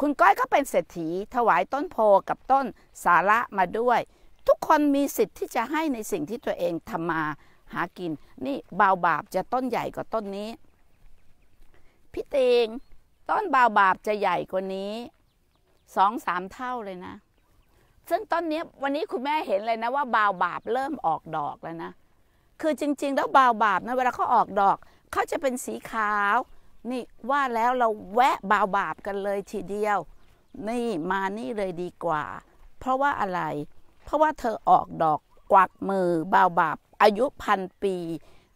คุณก้อยก็เป็นเศรษฐีถวายต้นโพกับต้นสาระมาด้วย ทุกคนมีสิทธิ์ที่จะให้ในสิ่งที่ตัวเองทำมาหากิน นี่บาวบาบจะต้นใหญ่กว่าต้นนี้ พี่เตงต้นบาวบาบจะใหญ่กว่านี้ สองสามเท่าเลยนะซึ่งต้นนี้วันนี้ คุณแม่เห็นเลยนะว่าบาวบาบเริ่มออกดอกแล้วนะ คือจริงๆแล้วบาวบาบนะ เวลาเขาออกดอกเขาจะเป็นสีขาว นี่ว่าแล้วเราแวะบาวบาบกันเลยทีเดียว นี่มานี่เลยดีกว่า เพราะว่าอะไร เพราะว่าเธอออกดอกกวักมือบาวบาบอายุพันปี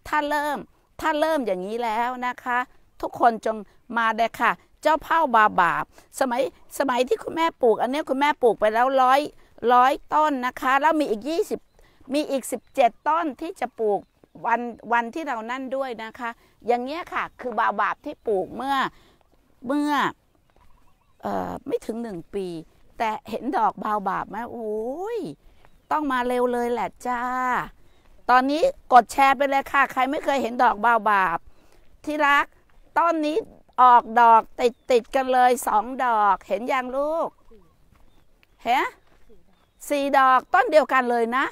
ถ้าเริ่มถ้าเริ่มอย่างนี้แล้วนะคะ ทุกคนจงมาเด้ค่ะ เจ้าเผ่าบาบาบสมัยสมัยที่คุณแม่ปลูก อันนี้คุณแม่ปลูกไปแล้วร้อยร้อยต้นนะคะแล้วมีอีก20มีอีก 17 ต้นที่จะปลูกวันวันที่เรานั่นด้วยนะคะ อย่างเงี้ยค่ะ คือบาบาบที่ปลูกเมื่อเมื่อออไม่ถึงหนึ่งปี แต่เห็นดอกบาบาบไหมโอ้ยต้องมาเร็วเลยแหละจ้า ตอนนี้กดแชร์ไปเลยค่ะ ใครไม่เคยเห็นดอกบาบาบ ที่รักต้นนี้ออกดอกติดติดกันเลยสองดอกเห็นยังลูกเห็นสี่ดอกต้นเดียวกันเลยนะ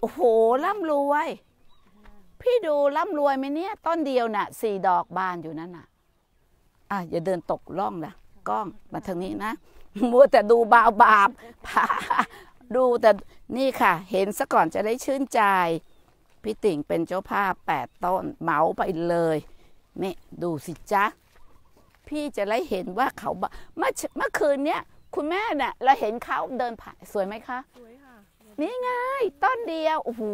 โอ้โหร่ำรวย พี่ดูร่ำรวยไหมเนี่ยต้นเดียวนะ่ะสี่ดอกบานอยู่นั่นน่ะอ่ะอย่าเดินตกล่องนะกล้องมาทางนี้นะมัวแต่ดูบาบาบผาดูแต่นี่ค่ะ เห็นซะก่อนจะได้ชื่นใจ พี่ติ่งเป็นเจ้าภาพแปดต้นเหมาไปเลยนี่ดูสิจ๊ะพี่จะได้เห็นว่าเขาเมื่อเมื่อคืนเนี้ยคุณแม่เนี่ยเราเห็นเขาเดินผ่านสวยไหมคะสวยค่ะนี่ไงต้นเดียวโอ้โห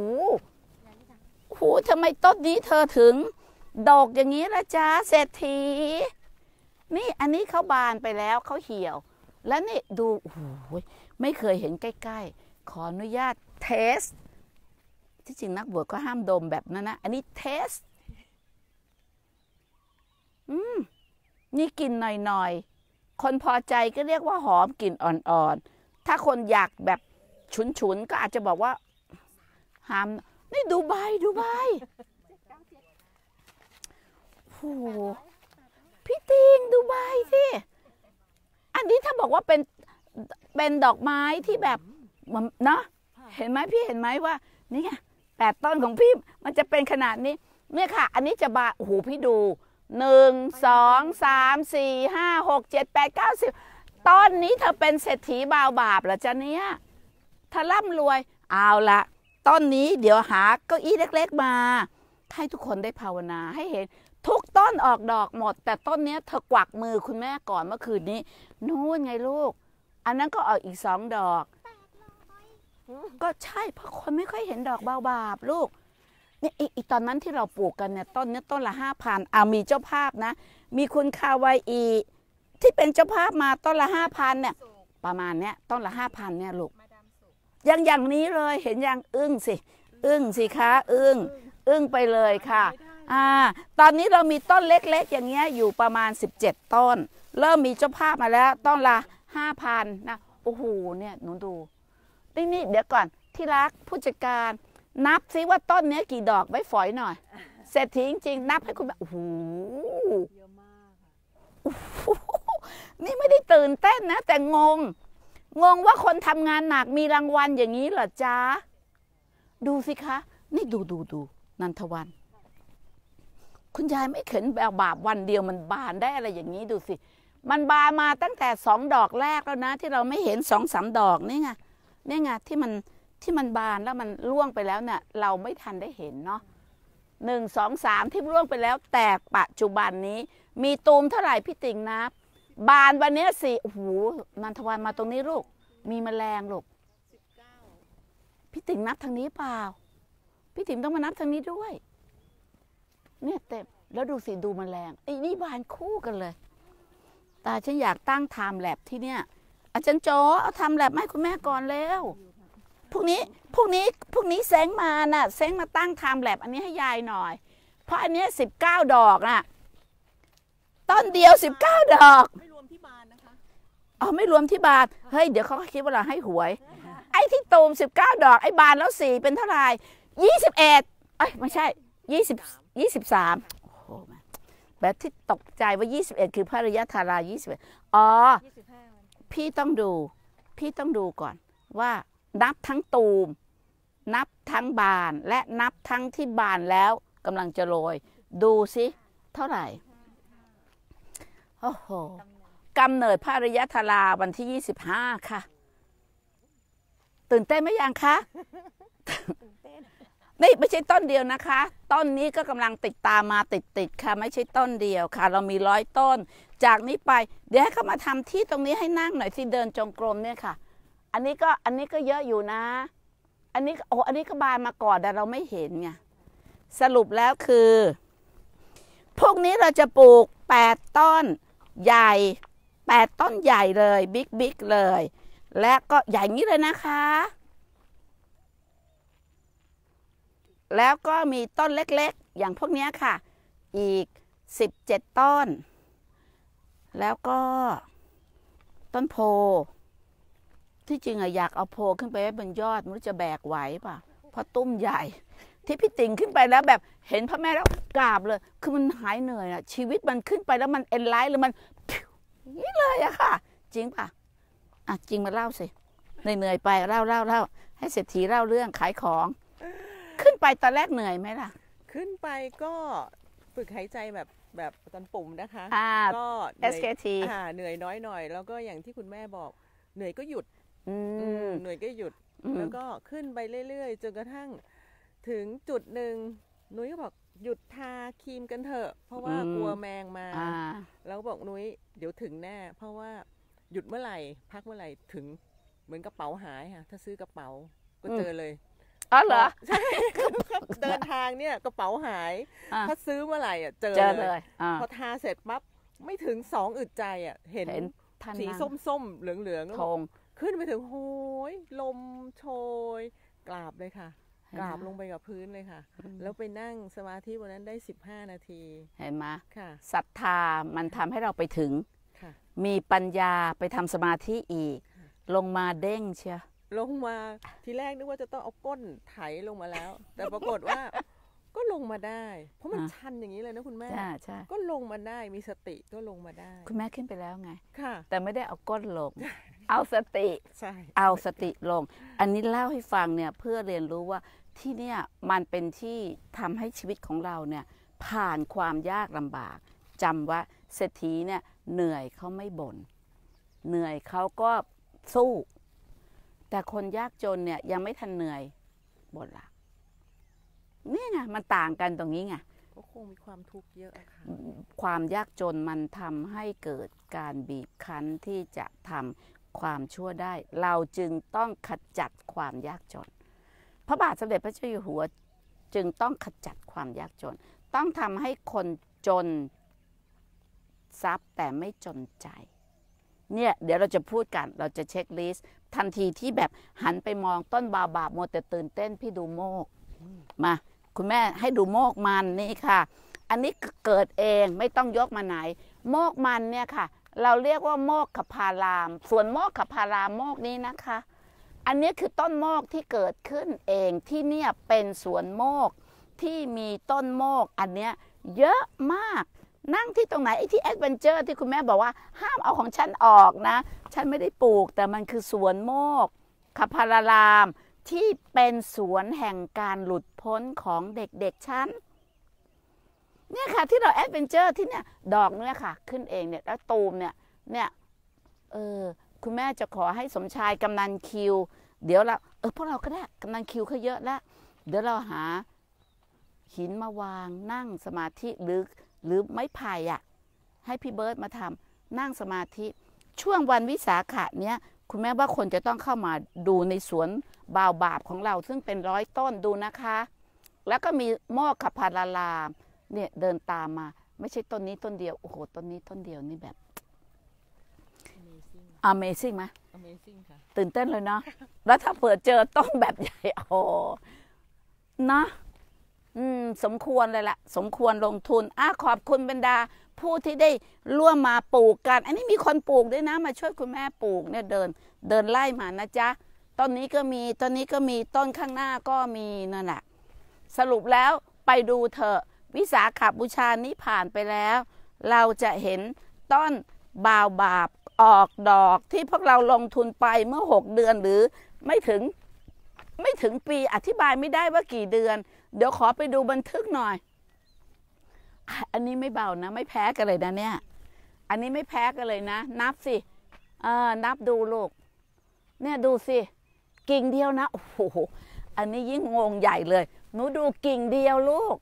โอ้โหทำไมต้นนี้เธอถึง ดอกอย่างนี้ละจ้าเศรษฐีนี่อันนี้เขาบานไปแล้วเขาเหี่ยว แล้วนี่ดูโอ้โหไม่เคยเห็นใกล้ๆ ขออนุญาตเทส ที่จริงนักบวชก็ห้ามดมแบบนั้นนะอันนี้เทสอืมนี่กินหน่อยๆคนพอใจก็เรียกว่าหอมกลิ่นอ่อนๆ ถ้าคนอยากแบบฉุนๆ ก็อาจจะบอกว่าหามนี่ดูใบดูใบโหพี่ติงดูใบสิ อันนี้ถ้าบอกว่าเป็นเป็นดอกไม้ที่แบบ เนาะเห็นไหมพี่เห็นไหมว่านี่ไงแปดต้นของพี่มันจะเป็นขนาดนี้เนี่ยค่ะอันนี้จะบาโอ้โหพี่ดูหนึ่งสองสามสี่ห้าหกเจ็ดแปดเก้าสิบตอนนี้เธอเป็นเศรษฐีบาวบาปเหรอจ๊ะเนี่ยเธอร่ำรวย เอาละตอนนี้เดี๋ยวหาเก้าอี้เล็กๆมา ให้ทุกคนได้ภาวนาให้เห็น ทุกต้นออกดอกหมด แต่ต้นนี้เธอกวักมือคุณแม่ก่อนเมื่อคืนนี้ นู่นไงลูก อันนั้นก็ออกอีกสองดอก ก็ใช่เพราะคนไม่ค่อยเห็นดอกบาวบาบลูกเนี่ยไอตอนนั้นที่เราปลูกกันเนี่ยต้นเนี่ยต้นละห้าพันอ่ามีเจ้าภาพนะมีคุณคาวายอีที่เป็นเจ้าภาพมาต้นละห้าพันเนี่ยประมาณเนี้ยต้นละห้าพันเนี่ยลูกยังอย่างนี้เลยเห็นยังอึ้งสิอึ้งสิคะอึ้งอึ้งไปเลยค่ะอ่าตอนนี้เรามีต้นเล็กๆอย่างเงี้ยอยู่ประมาณ 17 ต้น เริ่มมีเจ้าภาพมาแล้วต้นละห้าพันนะโอ้โหเนี่ยหนูดูนี่นี่เดี๋ยวก่อนที่รักผู้จัดการนับซิว่าต้นเนี้ยกี่ดอกไว้ฝอยหน่อย เสร็ิ้ีจริงๆนับให้คุณแบบโอ้โหเยอะมากนี่ไม่ได้ตื่นเต้นนะ แต่งง งงว่าคนทำงานหนักมีรางวัลอย่างนี้เหรอจ๊ะดูสิคะ นี่ดูดูดู นันทวัน คุณยายไม่เข็นแบบบาปวันเดียวมันบานได้อะไรอย่างนี้ดูสิ มันบานมาตั้งแต่สองดอกแรกแล้วนะที่เราไม่เห็นสองสามดอกนี่ไงนี่ไงที่มันที่มันบานแล้วมันร่วงไปแล้วเนี่ย เราไม่ทันได้เห็นเนาะหนึ่งสองสามที่ร่วงไปแล้ว แต่ปัจจุบันนี้ มีตูมเท่าไหร่พี่ติ่งนับ บานวันนี้สี่โอ้โหนันทวันมาตรงนี้ลูก มีแมลงลูกพี่ติ๋งนับทางนี้เปล่าพี่ติ่งต้องมานับทางนี้ด้วย เนี่ยเต็มแล้วดูสิดูแมลงไอ้นี่บานคู่กันเลยแต่ฉันอยากตั้งไทม์แลบที่เนี่ย อาจารย์โจเอาไทม์แลบให้คุณแม่ก่อนแล้วพวกนี้พวกนี้พวกนี้แสงมาน่ะแสงมาตั้งไทม์แลบอันนี้ให้ยายหน่อย เพราะอันนี้สิบเก้าดอกน่ะต้นเดียวสิบเก้าดอก ไม่รวมที่บานนะคะ อ๋อ ไม่รวมที่บานเฮ้ย เดี๋ยวเขาคิดว่าเราให้หวย ไอ้ที่ตูมสิบเก้าดอก ไอ้บานแล้วสี่เป็นเท่าไหร่ยี่สิบเอ็ดเอ้ย ไม่ใช่ ยี่สิบ ยี่สิบสาม แบบที่ตกใจว่ายี่สิบเอ็ดคือพระรยะธารายี่สิบเอ็ดอ๋อพี่ต้องดู พี่ต้องดูก่อนว่านับทั้งตูมนับทั้งบานและนับทั้งที่บานแล้วกำลังจะโรยดูสิเท่าไหร่โอ้โหกำเนิดพระริยธาราวันที่ยี่สิบห้าค่ะ ตื่นเต้นไหมยังคะนี่ไม่ใช่ต้นเดียวนะคะ ต้นนี้ก็กำลังติดตามมาติดติดค่ะ ไม่ใช่ต้นเดียวค่ะ เรามีร้อยต้น จากนี้ไป เดี๋ยวให้เขามาทำที่ตรงนี้ให้นั่งหน่อยที่เดินจงกรมเนี่ยค่ะอันนี้ก็อันนี้ก็เยอะอยู่นะ อันนี้โอ้อันนี้ก็บานมาก่อน แต่เราไม่เห็นไง สรุปแล้วคือ พวกนี้เราจะปลูกแปดต้นใหญ่แปดต้นใหญ่เลยบิ๊กบิ๊กเลย และก็ใหญ่นี้เลยนะคะ แล้วก็มีต้นเล็กๆ อย่างพวกนี้ค่ะอีกสิบเจ็ดต้น แล้วก็ต้นโพที่จริงอะอยากเอาโพขึ้นไปไว้บนยอดมันจะแบกไหวป่ะเพราะตุ้มใหญ่ ที่พี่ติ่งขึ้นไปแล้วแบบเห็นพระแม่แล้วกราบเลย คือมันหายเหนื่อยอะชีวิตมันขึ้นไปแล้วมันเอ็นไลท์เลยมันนี่เลยอะค่ะ จริงป่ะอ่ะ จริงมาเล่าสิเหนื่อยไปเล่าเล่าเล่าให้เศรษฐีเล่าเรื่องขายของ ขึ้นไปตอนแรกเหนื่อยไหมล่ะ ขึ้นไปก็ฝึกหายใจแบบแบบตอนปุ่มนะคะก็เอสคทีเหนื่อยน้อยหน่อยแล้วก็อย่างที่คุณแม่บอก เหนื่อยก็หยุดหน่วยก็หยุด แล้วก็ขึ้นไปเรื่อย ๆ จนกระทั่ง ถึงจุดหนึ่งหนุ้ยก็บอกหยุดทาครีมกันเถอะ เพราะว่ากลัวแมงมา แล้วบอกนุ้ยเดี๋ยวถึงแน่ เพราะว่าหยุดเมื่อไหร่ พักเมื่อไหร่ถึงเหมือนกระเป๋าหายค่ะ ถ้าซื้อกระเป๋าก็เจอเลยอ๋อเหรอใช่เดินทางเนี่ยกระเป๋าหายถ้าซื้อเมื่อไหร่อ่ะ เจอเลยพอทาเสร็จปั๊บไม่ถึงสองอึดใจอ่ะเห็นสีส้มๆเหลืองๆทองขึ้นไปถึงโหยลมโชยกราบเลยค่ะกราบลงไปกับพื้นเลยค่ะแล้วไปนั่งสมาธิวันนั้นได้สิบห้านาทีเห็นไหมค่ะศรัทธามันทำให้เราไปถึง มีปัญญาไปทำสมาธิอีก ลงมาเด้งเชียลงมาทีแรกนึกว่าจะต้องเอาก้นไถลงมาแล้ว แต่ปรากฏว่าก็ลงมาได้ เพราะมันชันอย่างนี้เลยนะคุณแม่ก็ลงมาได้มีสติก็ลงมาได้ คุณแม่ขึ้นไปแล้วไง ค่ะ แต่ไม่ได้เอาก้นลงเอาสติใช่เอาสติลง อันนี้เล่าให้ฟังเนี่ยเพื่อเรียนรู้ว่าที่เนี่ยมันเป็นที่ทำให้ชีวิตของเราเนี่ยผ่านความยากลำบาก จำว่าเศรษฐีเนี่ยเหนื่อยเขาไม่บน่นเหนื่อยเขาก็สู้ แต่คนยากจนเนี่ยยังไม่ทันเหนื่อยบ่นละนี่ไงมันต่างกันตรงนี้ไงก็คงมีความทุกข์เยอะค่ะความยากจนมันทำให้เกิดการบีบคั้นที่จะทำความชั่วได้ เราจึงต้องขจัดความยากจน พระบาทสมเด็จพระเจ้าอยู่หัวจึงต้องขจัดความยากจน ต้องทำให้คนจนทรัพย์แต่ไม่จนใจ เนี่ย เดี๋ยวเราจะพูดกัน เราจะเช็คลิสต์ทันทีที่แบบหันไปมองต้นบาบาบมดแต่ตื่นเต้นพี่ดูโมกมา คุณแม่ให้ดูโมกมันนี่ค่ะ อันนี้เกิดเองไม่ต้องยกมาไหนโมกมันเนี่ยค่ะเราเรียกว่าโมกขพารามส่วนโมกขพารามโมกนี้นะคะ อันนี้คือต้นโมกที่เกิดขึ้นเอง ที่เนี่ยเป็นสวนโมกที่มีต้นโมก อันเนี้ยเยอะมาก นั่งที่ตรงไหนไอ้ที่แอดเวนเจอร์ที่คุณแม่บอกว่าห้ามเอาของฉันออกนะ ฉันไม่ได้ปลูก แต่มันคือสวนโมกขพาราราม ที่เป็นสวนแห่งการหลุดพ้นของเด็กๆฉันเนี่ยค่ะ ที่เราแอดเวนเจอร์ที่เนี่ย ดอกเนี่ยค่ะ ขึ้นเองเนี่ย แล้วตูมเนี่ย เนี่ยเออคุณแม่จะขอให้สมชายกำนันคิว เดี๋ยวเรา เออพวกเราก็ได้กำนันคิวเขาเยอะแล้วเดี๋ยวเราหา หินมาวางนั่งสมาธิหรือหรือไม้ไผ่อะให้พี่เบิร์ตมาทำนั่งสมาธิช่วงวันวิสาขะเนี้ยคุณแม่ว่าคนจะต้องเข้ามาดูในสวนบาวบาบของเราซึ่งเป็นร้อยต้นดูนะคะ แล้วก็มีหม้อขับพาราลามเนี่ยเดินตามมา ไม่ใช่ต้นนี้ต้นเดียวโอ้โหต้นนี้ต้นเดียวนี่แบบ Amazing ไหม Amazing ค่ะตื่นเต้นเลยเนาะแล้วถ้าเผื่อเจอต้นแบบใหญ่โอ้นะ อืมสมควรเลยละสมควรลงทุนอ่ะขอบคุณบรรดา ผู้ที่ได้ร่วมมาปลูกกัน อันนี้มีคนปลูกด้วยนะ มาช่วยคุณแม่ปลูกเนี่ยเดินเดินไล่มานะจ๊ะต้นนี้ก็มี ต้นนี้ก็มีต้นข้างหน้าก็มีนั่นแหละสรุปแล้วไปดูเถอะวิสาขบูชานี้ผ่านไปแล้ว เราจะเห็นต้นบาว บาบออกดอก ที่พวกเราลงทุนไปเมื่อ 6 เดือนหรือไม่ถึง ไม่ถึงปีอธิบายไม่ได้ว่ากี่เดือน เดี๋ยวขอไปดูบันทึกหน่อยอันนี้ไม่เบานะไม่แพ้กันเลยนะเนี่ย อันนี้ไม่แพ้กันเลยนะ นับสิเออนับดูลูกเนี่ยดูสิกิ่งเดียวนะโอ้โหอันนี้ยิ่งงงใหญ่เลยหนูดูกิ่งเดียวลูก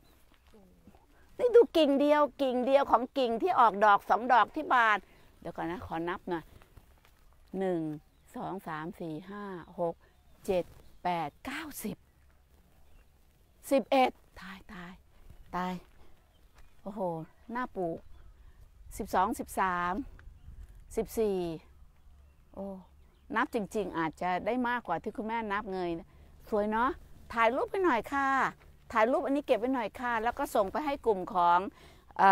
นี่ดูกิ่งเดียวกิ่งเดียวของกิ่งที่ออกดอกสองดอกที่บานเดี๋ยวก่อนนะ ขอนับหน่อยหนึ่งสองสามสี่ห้าหกเจ็ดแปดเก้าสิบสิบเอ็ดตายตายตายโอ้โหหน้าปลูกสิบสองสิบสามสิบสี่โอ้นับจริงๆ อาจจะได้มากกว่าที่คุณแม่นับเงยสวยเนาะถ่ายรูปไปหน่อยค่ะถ่ายรูปอันนี้เก็บไว้หน่อยค่ะแล้วก็ส่งไปให้กลุ่มของอ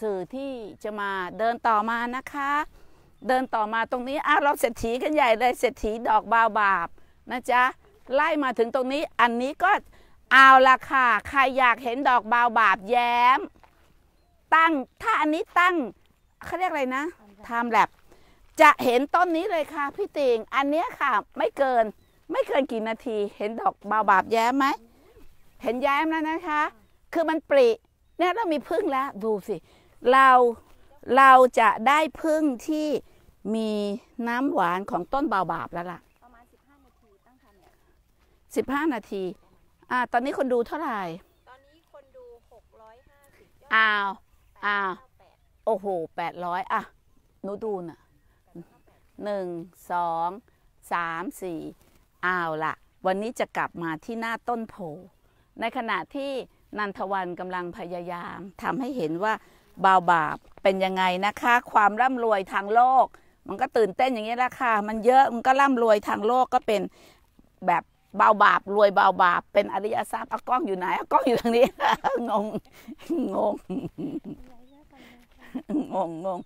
สื่อที่จะมาเดินต่อมานะคะ เดินต่อมาตรงนี้อ้าวเราเศรษฐีกันใหญ่เลยเศรษฐีดอกบาวบาบนะจ๊ะไล่มาถึงตรงนี้อันนี้ก็เอาละค่ะใครอยากเห็นดอกบาวบาบแย้ม ตั้งถ้าอันนี้ตั้งเขาเรียกอะไรนะไทม์แลบจะเห็นต้นนี้เลยค่ะพี่ติงอันนี้ค่ะไม่เกินไม่เกินกี่นาที เห็นดอกบาวบาบแย้มไหมเห็นย้มแล้วนะคะ คือมันปริ เนี่ยเรามีพึ่งแล้ว ดูสิ เรา เราจะได้พึ่งที่มีน้ำหวานของต้นเบาบาบแล้วล่ะ ประมาณสิบห้านาทีตั้งคันเนี่ยสิบห้านาที อ่า ตอนนี้คนดูเท่าไหร่ ตอนนี้คนดูหกร้อยห้าสิบอ้าว อ้าว โอ้โหแปดร้อยอ่ะ หนูดูน่ะหนึ่ง สองสามสี่อ้าวล่ะ วันนี้จะกลับมาที่หน้าต้นโพในขณะที่นันทวันกำลังพยายามทำให้เห็นว่าบาบาปเป็นยังไงนะคะ ความร่ำรวยทางโลก มันก็ตื่นเต้นอย่างนี้ละค่ะ มันเยอะมันก็ร่ำรวยทางโลกก็เป็นแบบเบาบาปรวยเบาบาปเป็นอริยทรัพย์อากล้องอยู่ไหนอากล้องอยู่ทางนี้งงงงงง งง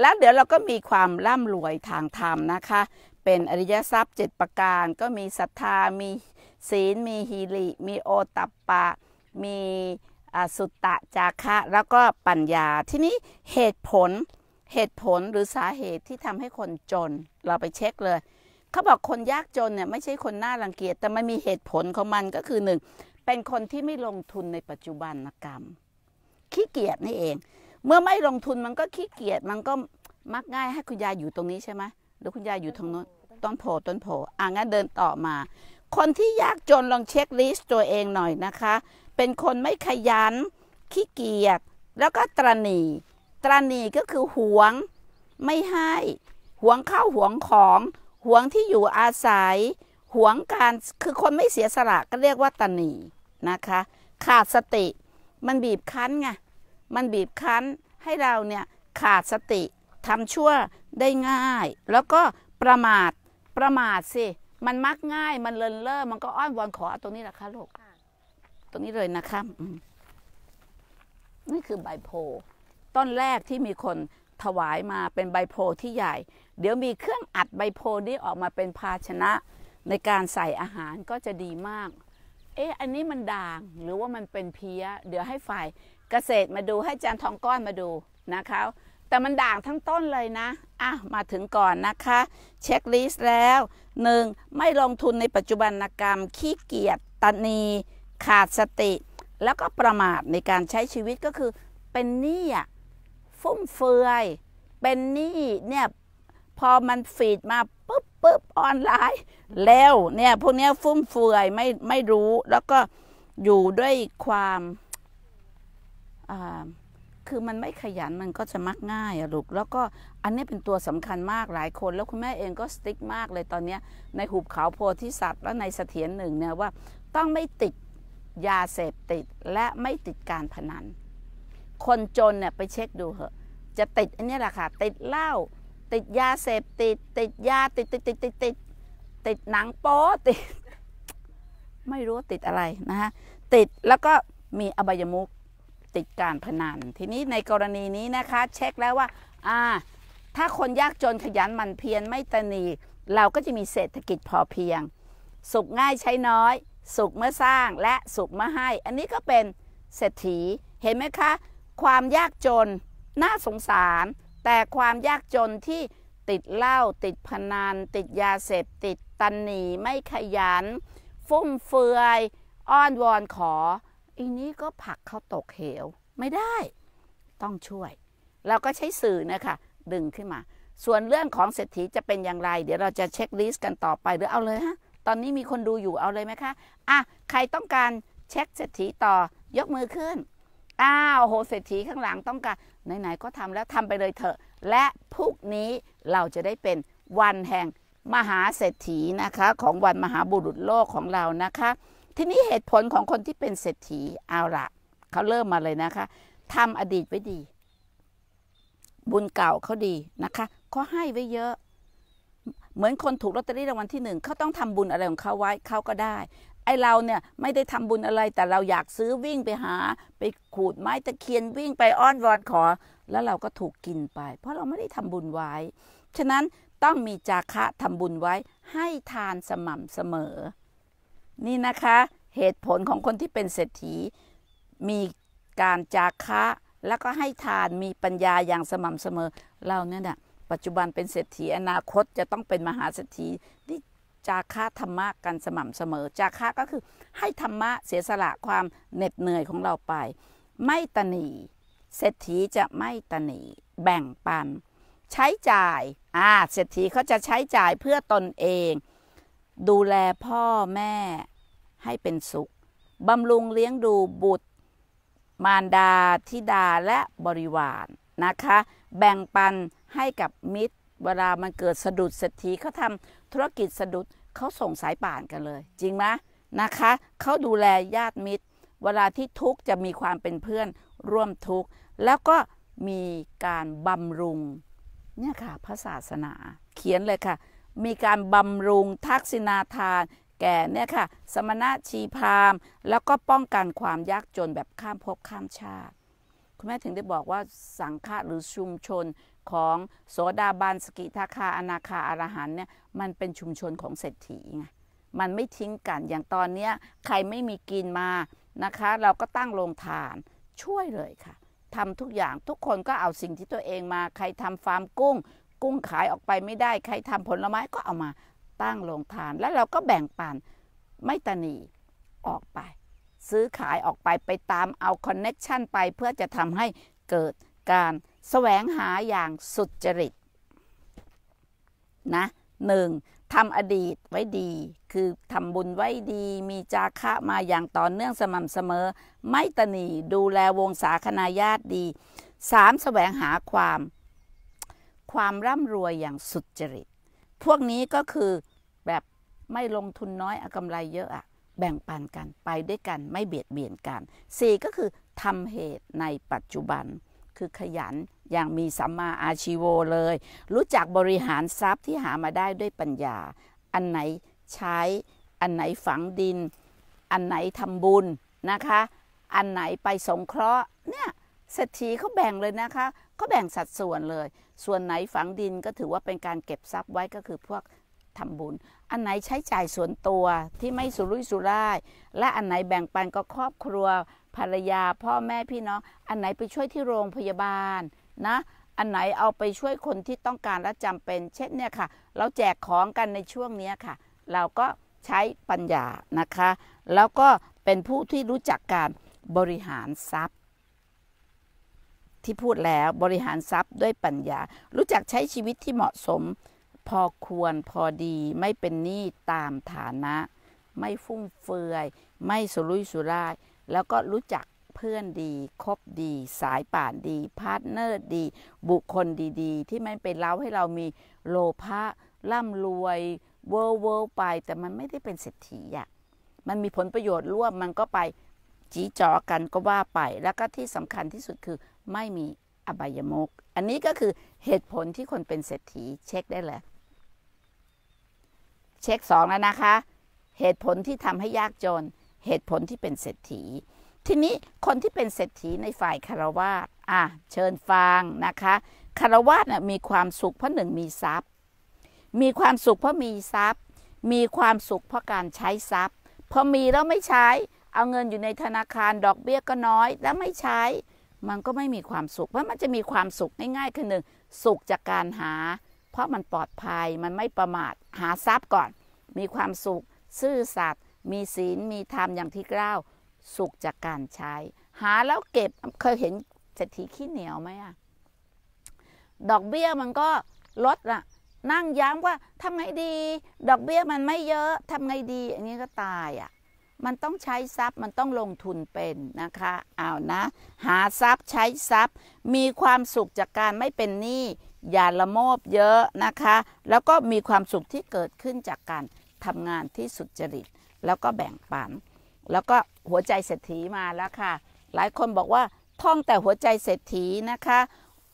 แล้วเดี๋ยวเราก็มีความร่ำรวยทางธรรมนะคะ เป็นอริยทรัพย์7ประการก็มีศรัทธามีศีลมีฮีริมีโอตัปปะ มีสุตตะจาคะ แล้วก็ปัญญาที่นี้เหตุผลเหตุผลหรือสาเหตุที่ทำให้คนจนเราไปเช็คเลยเขาบอกคนยากจนเนี่ยไม่ใช่คนน่ารังเกียจ แต่มันมีเหตุผลของมันก็คือหนึ่งเป็นคนที่ไม่ลงทุนในปัจจุบันกรรมขี้เกียจนี่เอง เมื่อไม่ลงทุนมันก็ขี้เกียจมันก็มักง่ายให้คุณยายอยู่ตรงนี้ใช่ไหมหรือคุณยายอยู่ทางโน้นต้นโพต้นโพอ่างั้นเดินต่อมาคนที่ยากจนลองเช็คลิสต์ตัวเองหน่อยนะคะ เป็นคนไม่ขยันขี้เกียจแล้วก็ตรณีตรณีก็คือหวงไม่ให้หวงข้าวหวงของหวงที่อยู่อาศัย หวงการคือคนไม่เสียสละก็เรียกว่าตรนีนะคะ ขาดสติมันบีบคั้นไงมันบีบคั้นให้เราเนี่ยขาดสติทำชั่วได้ง่าย แล้วก็ประมาทประมาทสิมันมักง่าย มันเลินเล่อมันก็อ้อนวอนขอตรงนี้แหละค่ะลูก ตรงนี้เลยนะคะนี่คือใบโพต้นแรกที่มีคนถวายมาเป็นใบโพที่ใหญ่ เดี๋ยวมีเครื่องอัดใบโพนี้ออกมาเป็นภาชนะในการใส่อาหารก็จะดีมาก เอ๊ะ อันนี้มันด่าง หรือว่ามันเป็นเพี้ย เดี๋ยวให้ฝ่าย เกษตรมาดูให้จานทองก้อนมาดูนะคะแต่มันด่างทั้งต้นเลยนะ อ่ะ มาถึงก่อนนะคะ เช็คลิสต์แล้ว 1. ไม่ลงทุนในปัจจุบันกรรม ขี้เกียจตนีขาดสติ แล้วก็ประมาทในการใช้ชีวิตก็คือ เป็นหนี้ฟุ่มเฟือย เป็นหนี้เนี่ย พอมันฟีดมา ปุ๊บปุ๊บออนไลน์ แล้วเนี่ยพวกนี้ฟุ่มเฟือยไม่ไม่รู้ แล้วก็อยู่ด้วยความคือมันไม่ขยันมันก็จะมักง่ายอะลูกแล้วก็อันนี้เป็นตัวสำคัญมากหลายคนแล้วคุณแม่เองก็สติ๊กมากเลยตอนนี้ ในหุบเขาโพธิสัตว์และในเสถียรหนึ่งเนี่ยว่าต้องไม่ติดยาเสพติดและไม่ติดการพนัน คนจนเนี่ยไปเช็คดูเหอะจะติดอันนี้แหละค่ะ ติดเหล้าติดยาเสพติดติดยาติดติดติดติดติดติดหนังโป๊ติดไม่รู้ติดอะไรนะฮะติดแล้วก็มีอบายมุกติดการพนัน ทีนี้ในกรณีนี้นะคะ เช็คแล้วว่าอ่าถ้าคนยากจนขยันหมั่นเพียรไม่ตนี เราก็จะมีเศรษฐกิจพอเพียง สุขง่ายใช้น้อย สุขเมื่อสร้างและสุขเมื่อให้ อันนี้ก็เป็นเศรษฐี เห็นไหมคะ ความยากจนน่าสงสาร แต่ความยากจนที่ติดเหล้าติดพนัน ติดยาเสพติดตันหนีไม่ขยัน ฟุ่มเฟือยอ้อนวอนขออีนี้ก็ผักเขาตกเหวไม่ได้ต้องช่วย เราก็ใช้สื่อนะคะ ดึงขึ้นมา ส่วนเรื่องของเศรษฐีจะเป็นอย่างไร เดี๋ยวเราจะเช็คลิสต์กันต่อไปหรือเอาเลยฮะตอนนี้มีคนดูอยู่เอาเลยไหมคะอ่ะใครต้องการเช็คเศรษฐีต่อยกมือขึ้นอ้าวโหเศรษฐีข้างหลังต้องการไหนๆก็ทำแล้วทำไปเลยเถอะ และพรุ่งนี้เราจะได้เป็นวันแห่งมหาเศรษฐีนะคะ ของวันมหาบุรุษโลกของเรานะคะทีนี้เหตุผลของคนที่เป็นเศรษฐีเอาละเขาเริ่มมาเลยนะคะทำอดีตไว้ดี บุญเก่าเขาดีนะคะเขาให้ไว้เยอะ เหมือนคนถูกลอตเตอรี่รางวัลที่หนึ่งเขาต้องทำบุญอะไรของเขาไว้เขาก็ได้ ไอเราเนี่ยไม่ได้ทำบุญอะไร แต่เราอยากซื้อวิ่งไปหา ไปขูดไม้ตะเคียนวิ่งไปอ้อนวอนขอ แล้วเราก็ถูกกินไป เพราะเราไม่ได้ทำบุญไว้ฉะนั้นต้องมีจาคะทำบุญไว้ให้ทานสม่ำเสมอนี่นะคะเหตุผลของคนที่เป็นเศรษฐีมีการจาคะแล้วก็ให้ทานมีปัญญาอย่างสม่ำเสมอเราเนี่ยนะปัจจุบันเป็นเศรษฐีอนาคตจะต้องเป็นมหาเศรษฐีที่จาค่าธรรมะกันสม่ำเสมอจาค่าก็คือให้ธรรมะเสียสละความเหน็ดเหนื่อยของเราไป ไม่ตนีเศรษฐีจะไม่ตนีแบ่งปัน ใช้จ่ายอ่าเศรษฐีเขาจะใช้จ่ายเพื่อตนเอง ดูแลพ่อแม่ให้เป็นสุข บำรุงเลี้ยงดูบุตร มารดาธิดาและบริวาร นะคะ แบ่งปันให้กับมิตร เวลามันเกิดสะดุดเศรษฐีเขาทำธุรกิจสะดุดเขาส่งสายป่านกันเลย จริงไหมนะคะ เขาดูแลญาติมิตร เวลาที่ทุกจะมีความเป็นเพื่อนร่วมทุกข์ แล้วก็มีการบำรุงเนี่ยค่ะพระศาสนา เขียนเลยค่ะ มีการบำรุงทักษิณาทานแก่เนี่ยค่ะ สมณะชีพาม แล้วก็ป้องกันความยากจนแบบข้ามภพข้ามชาติ คุณแม่ถึงได้บอกว่าสังฆะหรือชุมชนของโสดาบัน สกิทาคาอนาคาอารหันเนี่ย มันเป็นชุมชนของเศรษฐีไงมันไม่ทิ้งกันอย่างตอนเนี้ยใครไม่มีกินมานะคะ เราก็ตั้งโรงทานช่วยเลยค่ะทำทุกอย่างทุกคนก็เอาสิ่งที่ตัวเองมา ใครทำฟาร์มกุ้ง กุ้งขายออกไปไม่ได้ ใครทำผลไม้ก็เอามาตั้งโรงทานแล้วเราก็แบ่งปันไม่ตนีออกไป ซื้อขายออกไปไปตามเอาคอนเน็กชันไปเพื่อจะทำให้เกิดการแสวงหาอย่างสุจริตนะหนึ่งทำอดีตไว้ดีคือทำบุญไว้ดีมีจาคะมาอย่างต่อเนื่องสม่ำเสมอ ไม่ตนีดูแลวงศาคณาญาติดีสามแสวงหาความ ความร่ำรวยอย่างสุจริต พวกนี้ก็คือไม่ลงทุนน้อยอกำไรเยอะอะแบ่งปันกันไปด้วยกันไม่เบียดเบียนกัน 4 ก็คือทำเหตุในปัจจุบันคือขยันอย่างมีสัมมาอาชีโวเลย รู้จักบริหารทรัพย์ที่หามาได้ด้วยปัญญา อันไหนใช้อันไหนฝังดิน อันไหนทำบุญนะคะ อันไหนไปสงเคราะห์เนี่ยเศรษฐีเขาแบ่งเลยนะคะเขาแบ่งสัดส่วนเลย ส่วนไหนฝังดินก็ถือว่าเป็นการเก็บทรัพย์ไว้ก็คือพวกทำบุญ อันไหนใช้จ่ายส่วนตัวที่ไม่สุรุ่ยสุร่าย และอันไหนแบ่งปันก็ครอบครัว ภรรยา พ่อแม่ พี่น้อง อันไหนไปช่วยที่โรงพยาบาลนะ อันไหนเอาไปช่วยคนที่ต้องการและจำเป็น เช่นเนี่ยค่ะเราแจกของกันในช่วงนี้ค่ะ เราก็ใช้ปัญญานะคะ แล้วก็เป็นผู้ที่รู้จักการบริหารทรัพย์ ที่พูดแล้วบริหารทรัพย์ด้วยปัญญา รู้จักใช้ชีวิตที่เหมาะสมพอควรพอดีไม่เป็นหนี้ตามฐานะ ไม่ฟุ่มเฟือย ไม่สุรุ่ยสุร่ายแล้วก็รู้จักเพื่อนดีคบดีสายป่านดีพาร์ทเนอร์ดี บุคคลดี ๆ ที่ไม่เป็นเล้าให้เรามีโลภะร่ำรวยเวิร์เวิร์ไป แต่มันไม่ได้เป็นเศรษฐีอะมันมีผลประโยชน์ร่วมมันก็ไปจีจอกันก็ว่าไป แล้วก็ที่สำคัญที่สุดคือไม่มีอบายมุกอันนี้ก็คือเหตุผลที่คนเป็นเศรษฐีเช็คได้เลยเช็คสองแล้วนะคะ เหตุผลที่ทำให้ยากจน เหตุผลที่เป็นเศรษฐี ทีนี้คนที่เป็นเศรษฐีในฝ่ายคารวาสอ่ะเชิญฟังนะคะคารวาสน่มีความสุข เพราะหนึ่งมีทรัพย์ มีความสุขเพราะมีทรัพย์ มีความสุขเพราะการใช้ทรัพย์พอมีแล้วไม่ใช้ เอาเงินอยู่ในธนาคาร ดอกเบี้ยก็น้อย แล้วไม่ใช้ มันก็ไม่มีความสุข เพราะมันจะมีความสุขง่าย ๆ คือหนึ่ง สุขจากการหาเพราะมันปลอดภัย มันไม่ประมาท หาทรัพย์ก่อน มีความสุข ซื่อสัตย์ มีศีล มีธรรมอย่างที่กล่าว สุขจากการใช้ หาแล้วเก็บ เคยเห็นเศรษฐีขี้เหนียวไหมอะดอกเบี้ยมันก็ลดอะนั่งย้ำว่า ทำไงดี ดอกเบี้ยมันไม่เยอะ ทำไงดี อันนี้ก็ตายอะ่ะ มันต้องใช้ทรัพย์มันต้องลงทุนเป็นนะคะเอานะ หาทรัพย์ใช้ทรัพย์ มีความสุขจากการไม่เป็นหนี้อย่าละโมบเยอะนะคะ แล้วก็มีความสุขที่เกิดขึ้นจากการทำงานที่สุจริต แล้วก็แบ่งปัน แล้วก็หัวใจเศรษฐีมาแล้วค่ะ หลายคนบอกว่าท่องแต่หัวใจเศรษฐีนะคะ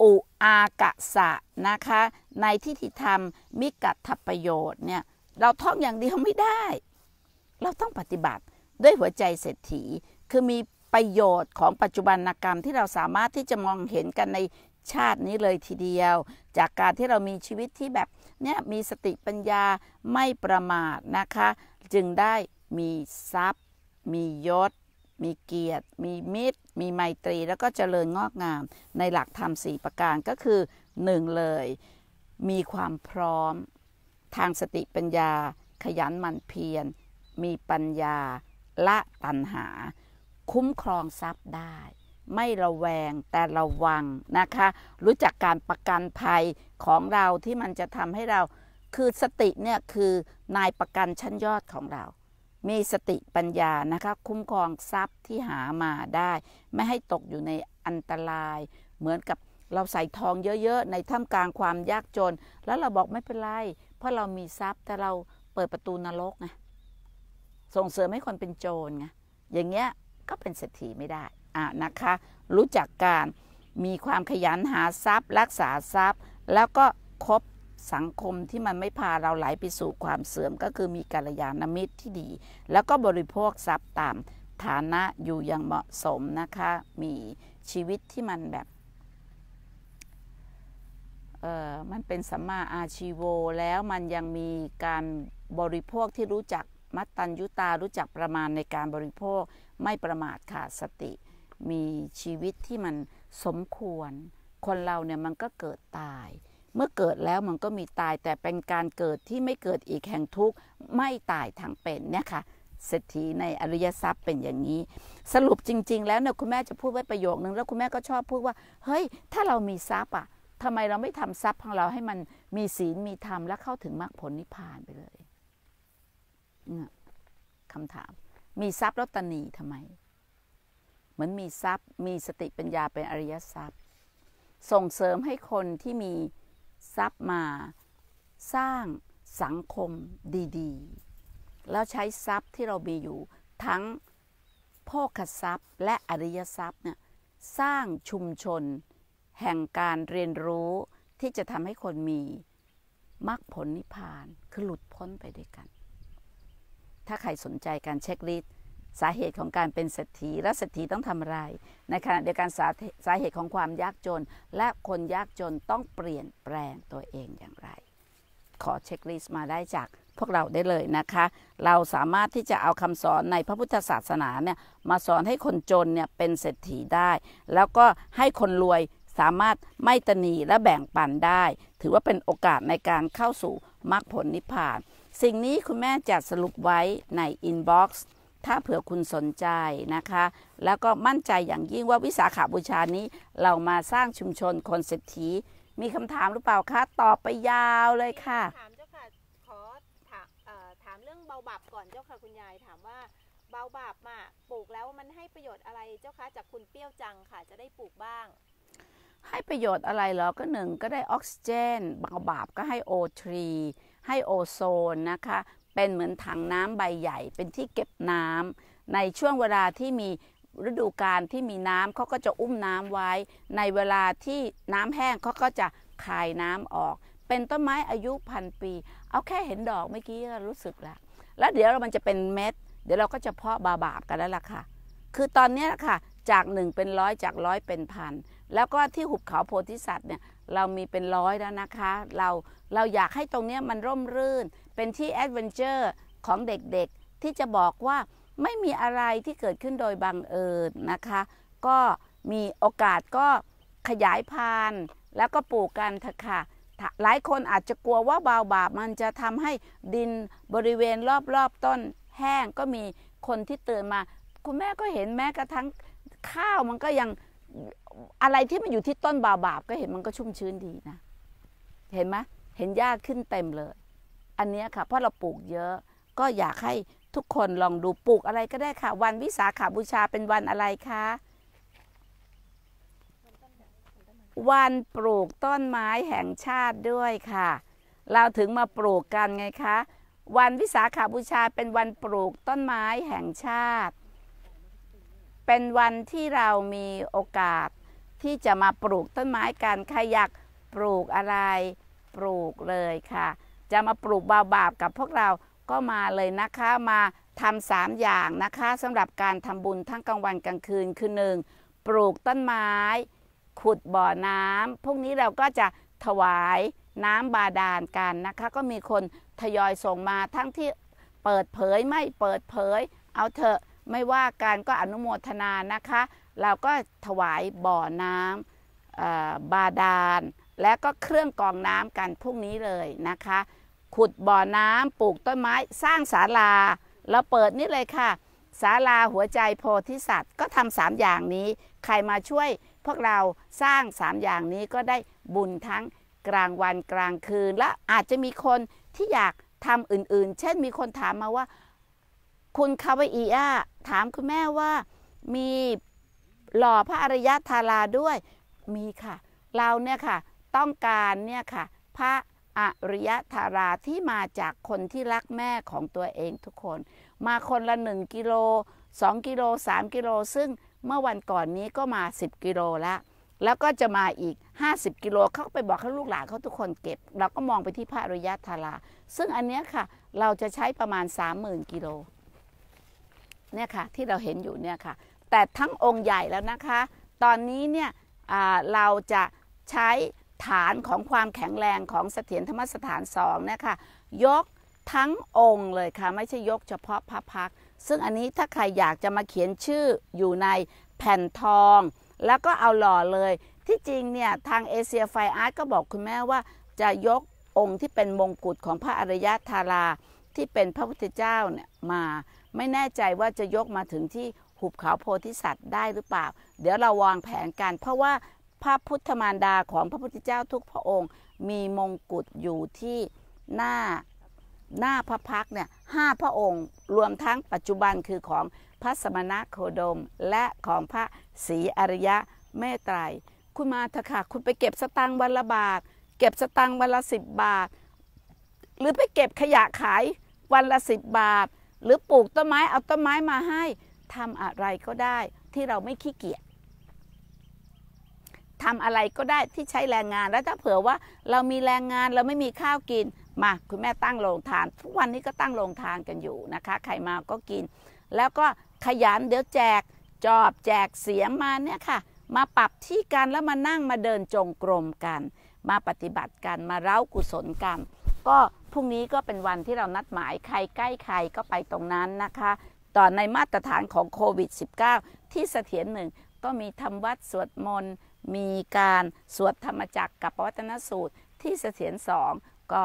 อุอากะสะนะคะ ในที่ทิธรรมมิกัทถประโยชน์เนี่ย เราท่องอย่างเดียวไม่ได้ เราต้องปฏิบัติด้วยหัวใจเศรษฐี คือมีประโยชน์ของปัจจุบันกรรมที่เราสามารถที่จะมองเห็นกันในชาตินี้เลยทีเดียว จากการที่เรามีชีวิตที่แบบเนี่ยมีสติปัญญาไม่ประมาทนะคะ จึงได้มีทรัพย์ มียศ มีเกียรติ มีมิตร มีไมตรีแล้วก็เจริญงอกงามในหลักธรรมสี่ประการก็คือหนึ่งเลย มีความพร้อมทางสติปัญญาขยันหมั่นเพียรมีปัญญาละตัณหา คุ้มครองทรัพย์ได้ไม่ระแวงแต่ระวังนะคะ รู้จักการประกันภัยของเราที่มันจะทำให้เรา คือสติเนี่ยคือนายประกันชั้นยอดของเรา มีสติปัญญานะคะคุ้มครองทรัพย์ที่หามาได้ ไม่ให้ตกอยู่ในอันตราย เหมือนกับเราใส่ทองเยอะๆในท่ามกลางความยากจน แล้วเราบอกไม่เป็นไรเพราะเรามีทรัพย์แต่เราเปิดประตูนรกไงส่งเสริมให้คนเป็นโจรไงอย่างเงี้ยก็เป็นเศรษฐีไม่ได้อานะคะ รู้จักการ มีความขยันหาทรัพย์ รักษาทรัพย์ แล้วก็คบสังคมที่มันไม่พาเราไหลไปสู่ความเสื่อม ก็คือมีกัลยาณมิตรที่ดี แล้วก็บริโภคทรัพย์ตามฐานะอยู่อย่างเหมาะสมนะคะ มีชีวิตที่มันแบบเออมันเป็นสัมมาอาชีโวแล้วมันยังมีการบริโภคที่รู้จักมัตตัญญุตารู้จักประมาณในการบริโภคไม่ประมาทขาดสติมีชีวิตที่มันสมควร คนเราเนี่ยมันก็เกิดตาย เมื่อเกิดแล้วมันก็มีตาย แต่เป็นการเกิดที่ไม่เกิดอีกแห่งทุกข์ไม่ตายทางเป็นเนี่ยค่ะ เศรษฐีในอริยทรัพย์เป็นอย่างนี้ สรุปจริงๆแล้วเนี่ยคุณแม่ จะพูดไว้ประโยคนึงแล้วคุณแม่ก็ชอบพูดว่า เฮ้ยถ้าเรามีทรัพย์อ่ะทำไมเราไม่ทำทรัพย์ของเราให้มันมีศีลมีธรรมและเข้าถึงมรรคผลนิพพานไปเลยคำถามมีทรัพย์รวตนีทำไมเหมือนมีทรัพย์ มีสติปัญญาเป็นอริยทรัพย์ ส่งเสริมให้คนที่มีทรัพย์มาสร้างสังคมดีๆ แล้วใช้ทรัพย์ที่เรามีอยู่ ทั้งพโภดทรัพย์และอริยทรัพย์เนี่ยสร้างชุมชน แห่งการเรียนรู้ ที่จะทำให้คนมีมรรคผลนิพพานคือหลุดพ้นไปด้วยกัน ถ้าใครสนใจการเช็คลิสต์สาเหตุของการเป็นเศรษฐีและเศรษฐีต้องทำอะไร ในขณะเดียวกันสาสาเหตุของความยากจน และคนยากจนต้องเปลี่ยนแปลงตัวเองอย่างไร ขอเช็คลิสต์มาได้จากพวกเราได้เลยนะคะ เราสามารถที่จะเอาคำสอนในพระพุทธศาสนาเนี่ยมาสอนให้คนจนเนี่ยเป็นเศรษฐีได้ แล้วก็ให้คนรวยสามารถไม่ตนีและแบ่งปันได้ ถือว่าเป็นโอกาสในการเข้าสู่มรรคผลนิพพาน สิ่งนี้คุณแม่จะสรุปไว้ในอินบ็อกซ์ถ้าเผื่อคุณสนใจนะคะ แล้วก็มั่นใจอย่างยิ่งว่าวิสาขาบูชานี้เรามาสร้างชุมชนคนเศรษฐี มีคำถามหรือเปล่าคะตอบไปยาวเลยค่ะ ถามเจ้าค่ะ ขอถามถามเรื่องเบาบับก่อนเจ้าค่ะคุณยายถามว่าเบาบับมาปลูกแล้วมันให้ประโยชน์อะไร เจ้าคะจากคุณเปรี้ยวจังค่ะจะได้ปลูกบ้าง ให้ประโยชน์อะไรเหรอ ก็หนึ่งก็ได้ออกซิเจนเบาบับก็ให้โอทรีให้โอโซนนะคะเป็นเหมือนถังน้ำใบใหญ่ เป็นที่เก็บน้ำในช่วงเวลาที่มีฤดูกาลที่มีน้ำเขาก็จะอุ้มน้ำไว้ ในเวลาที่น้ำแห้งเขาก็จะคายน้ำออก เป็นต้นไม้อายุพันปีเอาแค่เห็นดอกเมื่อกี้ก็รู้สึกแล้ว แล้วเดี๋ยวมันจะเป็นเม็ดเดี๋ยวเราก็จะเพาะบาบาบกันแล้วล่ะค่ะ คือตอนนี้ค่ะจากหนึ่งเป็นร้อยจากร้อยเป็นพันแล้วก็ที่หุบเขาโพธิสัตว์เนี่ยเรามีเป็นร้อยแล้วนะคะเราเราอยากให้ตรงนี้มันร่มรื่นเป็นที่แอดเวนเจอร์ของเด็กๆที่จะบอกว่าไม่มีอะไรที่เกิดขึ้นโดยบังเอิญนะคะก็มีโอกาสก็ขยายพันธุ์แล้วก็ปลูกกันเถอะค่ะหลายคนอาจจะกลัวว่าบาวบาบมันจะทำให้ดินบริเวณรอบๆ ต้น แห้งก็มีคนที่เตือนมา คุณแม่ก็เห็นแม้กระทั่งข้าวมันก็ยังอะไรที่มันอยู่ที่ต้นบาบาบก็เห็นมันก็ชุ่มชื้นดีนะเห็นไหมเห็นหญ้าขึ้นเต็มเลยอันนี้ค่ะเพราะเราปลูกเยอะ ก็อยากให้ทุกคนลองดูปลูกอะไรก็ได้ค่ะ วันวิสาขาบูชาเป็นวันอะไรคะ วันปลูกต้นไม้แห่งชาติด้วยค่ะ เราถึงมาปลูกกันไงคะ วันวิสาขาบูชาเป็นวันปลูกต้นไม้แห่งชาติ เป็นวันที่เรามีโอกาสที่จะมาปลูกต้นไม้กัน ใครอยากปลูกอะไรปลูกเลยค่ะจะมาปลูกบาบาบกับพวกเรา ก็มาเลยนะคะ มาทำสามอย่างนะคะสำหรับการทำบุญทั้งกลางวันกลางคืนคือหนึ่งปลูกต้นไม้ ขุดบ่อน้ำพวกนี้เราก็จะถวายน้ำบาดาลกันนะคะ ก็มีคนทยอยส่งมา ทั้งที่เปิดเผยไม่เปิดเผยเอาเถอะไม่ว่าการก็อนุโมทนานะคะ เราก็ถวายบ่อน้ำบาดาลและก็เครื่องกรองน้ำกันพรุ่งนี้เลยนะคะ ขุดบ่อน้ำปลูกต้นไม้ สร้างศาลาเราเปิดนี่เลยค่ะ ศาลาหัวใจโพธิสัตว์ก็ทำสามอย่างนี้ใครมาช่วยพวกเราสร้างสามอย่างนี้ก็ได้บุญทั้งกลางวันกลางคืน และอาจจะมีคนที่อยากทำอื่นๆ เช่นมีคนถามมาว่า คุณคาวอีอาถามคุณแม่ว่ามีหล่อพระอริยธาราด้วยมีค่ะ เราเนี่ยค่ะต้องการเนี่ยค่ะพระอริยธาราที่มาจากคนที่รักแม่ของตัวเองทุกคน มาคนละหนึ่งกิโลสองกิโลสามกิโลซึ่งเมื่อวันก่อนนี้ก็มา 10กิโลละแล้วก็จะมาอีก 50กิโลเขาไปบอกให้ลูกหลานเขาทุกคนเก็บ เราก็มองไปที่พระอริยธารา ซึ่งอันเนี้ยค่ะเราจะใช้ประมาณ30,000กิโลเนี่ยค่ะที่เราเห็นอยู่เนี่ยค่ะแต่ทั้งองค์ใหญ่แล้วนะคะ ตอนนี้เนี่ยเราจะใช้ฐานของความแข็งแรงของเสถียรธรรมสถานสองนะคะยกทั้งองค์เลยค่ะ ไม่ใช่ยกเฉพาะพระพัก ซึ่งอันนี้ถ้าใครอยากจะมาเขียนชื่ออยู่ในแผ่นทอง แล้วก็เอาหล่อเลย ที่จริงเนี่ยทางเอเชียไฟอาร์ตก็บอกคุณแม่ว่าจะยกองค์ที่เป็นมงกุฎของพระอริยธาราที่เป็นพระพุทธเจ้าเนี่ยมาไม่แน่ใจว่าจะยกมาถึงที่หุบเขาโพธิสัตว์ได้หรือเปล่าเดี๋ยวเราวางแผนกันเพราะว่าพระพุทธมารดาของพระพุทธเจ้าทุกพระองค์มีมงกุฎอยู่ที่หน้าหน้าพระพักเนี่ยห้าพระองค์รวมทั้งปัจจุบันคือของพระสมณโคดมและของพระศรีอริยะแม่ไตร คุณมาเถอะค่ะคุณไปเก็บสตังค์วันละบาท เก็บสตังค์วันละสิบบาท หรือไปเก็บขยะขายวันละสิบบาท หรือปลูกต้นไม้เอาต้นไม้มาให้ทำอะไรก็ได้ที่เราไม่ขี้เกียจทำอะไรก็ได้ที่ใช้แรงงาน แล้วถ้าเผื่อว่าเรามีแรงงานเราไม่มีข้าวกิน มา คุณแม่ตั้งโรงทาน ทุกวันนี้ก็ตั้งโรงทานกันอยู่นะคะ ใครมาก็กิน แล้วก็ขยันเดี๋ยวแจก จอบแจกเสียมมาเนี่ยค่ะ มาปรับที่กันแล้วมานั่งมาเดินจงกรมกัน มาปฏิบัติกัน มาเล้ากุศลกันก็พรุ่งนี้ก็เป็นวันที่เรานัดหมายใครใกล้ใครก็ไปตรงนั้นนะคะ ต่อในมาตรฐานของโควิด -19 ที่เสถียรหนึ่งก็มีทำวัดสวดมนต์มีการสวดธรรมจักรกับปวัตนสูตรที่เสถียรสองก็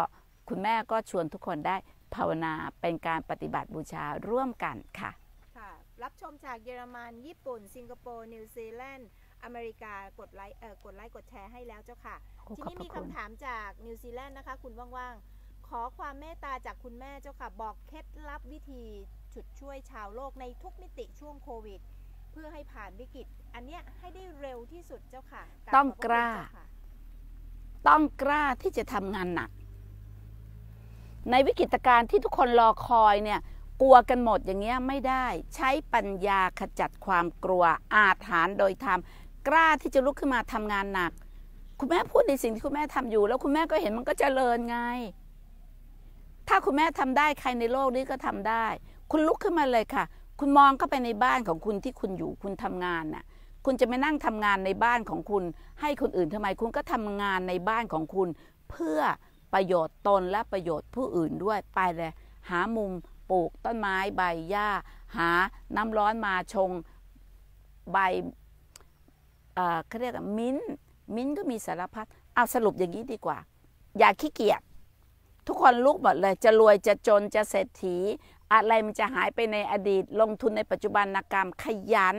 คุณแม่ก็ชวนทุกคนได้ภาวนาเป็นการปฏิบัติบูชาร่วมกันค่ะ ค่ะ รับชมจากเยอรมันญี่ปุ่น สิงคโปร์ นิวซีแลนด์ อเมริกากดไลค์เอ่อกดไลค์กดแชร์ให้แล้วเจ้าค่ะ ทีนี้มีคำถามจากนิวซีแลนด์นะคะคุณว่างๆ ขอความเมตตาจากคุณแม่เจ้าค่ะบอกเคล็ดลับวิธีฉุดช่วยชาวโลกในทุกมิติช่วงโควิดเพื่อให้ผ่านวิกฤตอันเนี้ยให้ได้เร็วที่สุดเจ้าค่ะ ต้องกล้า ต้องกล้าที่จะทำงานหนัก ในวิกฤตการณ์ที่ทุกคนรอคอยเนี่ย กลัวกันหมดอย่างเงี้ยไม่ได้ ใช้ปัญญาขจัดความกลัวอาถานโดยธรรมกล้าที่จะลุกขึ้นมาทำงานหนัก คุณแม่พูดในสิ่งที่คุณแม่ทำอยู่ แล้วคุณแม่ก็เห็นมันก็จเจริญไง ถ้าคุณแม่ทำได้ใครในโลกนี้ก็ทำได้ คุณลุกขึ้นมาเลยค่ะคุณมองเข้าไปในบ้านของคุณที่คุณอยู่คุณทำงานน่ะคุณจะไม่นั่งทำงานในบ้านของคุณให้คนอื่นทำไม คุณก็ทำงานในบ้านของคุณเพื่อประโยชน์ตนและประโยชน์ผู้อื่นด้วย ไปเลยหามุมปลูกต้นไม้ ใบหญ้า หาน้ำร้อนมาชงใบเขาเรียกมิ้นมิ้นก็มีสารพัดเอาสรุปอย่างนี้ดีกว่า อย่าขี้เกียจทุกคนลุกหมดเลย จะรวยจะจนจะเศรษฐีอะไรมันจะหายไปในอดีตลงทุนในปัจจุบันนกรรมขยัน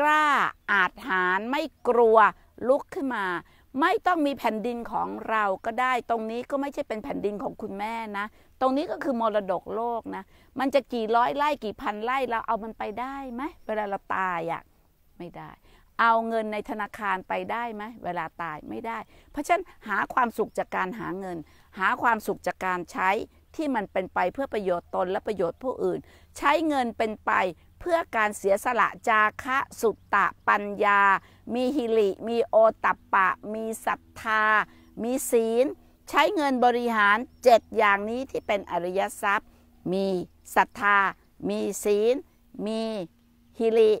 กล้าอาจหารไม่กลัวลุกขึ้นมา ไม่ต้องมีแผ่นดินของเราก็ได้ ตรงนี้ก็ไม่ใช่เป็นแผ่นดินของคุณแม่นะ ตรงนี้ก็คือมรดกโลกนะ มันจะกี่ร้อยไร่กี่พันไร่เราเอามันไปได้ไหมเวลาเราตายอะ่ะไม่ได้ เอาเงินในธนาคารไปได้ไหมเวลาตายไม่ได้ เพราะฉะนั้นหาความสุขจากการหาเงิน หาความสุขจากการใช้ที่มันเป็นไปเพื่อประโยชน์ตนและประโยชน์ผู้อื่น ใช้เงินเป็นไปเพื่อการเสียสละจาคะสุตตะปัญญา มีหิลิ มีโอตัปปะ มีศรัทธา มีศีล ใช้เงินบริหาร 7 อย่างนี้ที่เป็นอริยทรัพย์ มีศรัทธา มีศีล มีหิลิ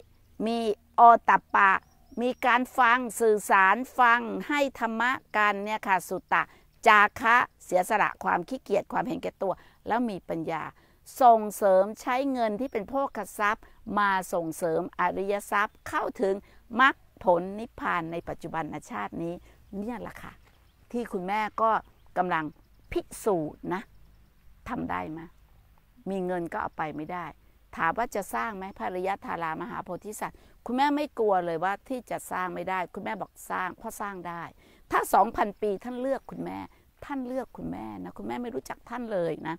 มีโอตัปปะ มีการฟังสื่อสารฟังให้ธรรมะกันเนี่ยค่ะสุตตะจาคะเสียสละความขี้เกียจความเห็นแก่ตัว แล้วมีปัญญา ส่งเสริมใช้เงินที่เป็นโภคทรัพย์มาส่งเสริมอริยทรัพย์ เข้าถึงมรรคผลนิพพานในปัจจุบันชาตินี้เนี่แหละค่ะ ที่คุณแม่ก็กำลังพิสูจน์นะทำได้ไหมมีเงินก็เอาไปไม่ได้ ถามว่าจะสร้างไหมภริยธารามหาโพธิสัตว์คุณแม่ไม่กลัวเลยว่าที่จะสร้างไม่ได้ คุณแม่บอกสร้าง เพราะสร้างได้ถ้าสองพันปีท่านเลือกคุณแม่ ท่านเลือกคุณแม่นะ คุณแม่ไม่รู้จักท่านเลยนะ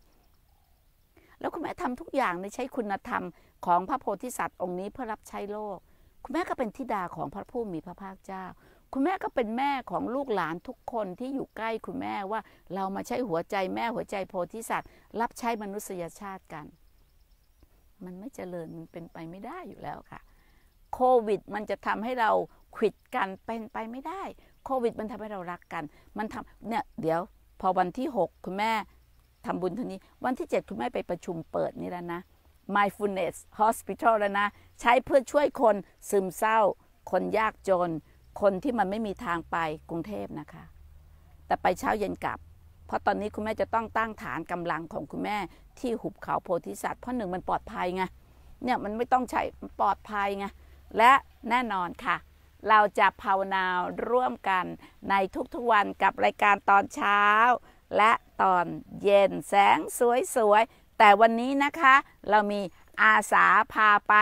แล้วคุณแม่ทำทุกอย่างในใช้คุณธรรมของพระโพธิสัตว์องค์นี้ เพื่อรับใช้โลก คุณแม่ก็เป็นทิดาของพระผู้มีพระภาคเจ้า คุณแม่ก็เป็นแม่ของลูกหลานทุกคนที่อยู่ใกล้คุณแม่ว่าเรามาใช้หัวใจแม่หัวใจโพธิสัตว์ รับใช้มนุษยชาติกัน มันไม่เจริญ มันเป็นไปไม่ได้อยู่แล้วค่ะ โควิด มันจะทำให้เราขิดกันเป็นไปไม่ได้โควิด มันทำให้เรารักกัน มันทำ เนี่ย เดี๋ยวพอวันที่ 6 คุณแม่ทำบุญเท่านี้ วันที่ 7 คุณแม่ไปประชุมเปิดนี่แล้วนะ mindfulness hospital แล้วนะ ใช้เพื่อช่วยคน ซึมเศร้า คนยากจน คนที่มันไม่มีทางไปกรุงเทพนะคะ แต่ไปเช้าเย็นกลับ เพราะตอนนี้คุณแม่จะต้องตั้งฐานกำลังของคุณแม่ที่หุบเขาโพธิสัตว์ เพราะหนึ่งมันปลอดภัยไง เนี่ยมันไม่ต้องใช้ปลอดภัยไง และแน่นอนค่ะเราจะภาวนาร่วมกันในทุกๆวันกับรายการตอนเช้า และตอนเย็นแสงสวยๆแต่วันนี้นะคะ เรามีอาสาพาไป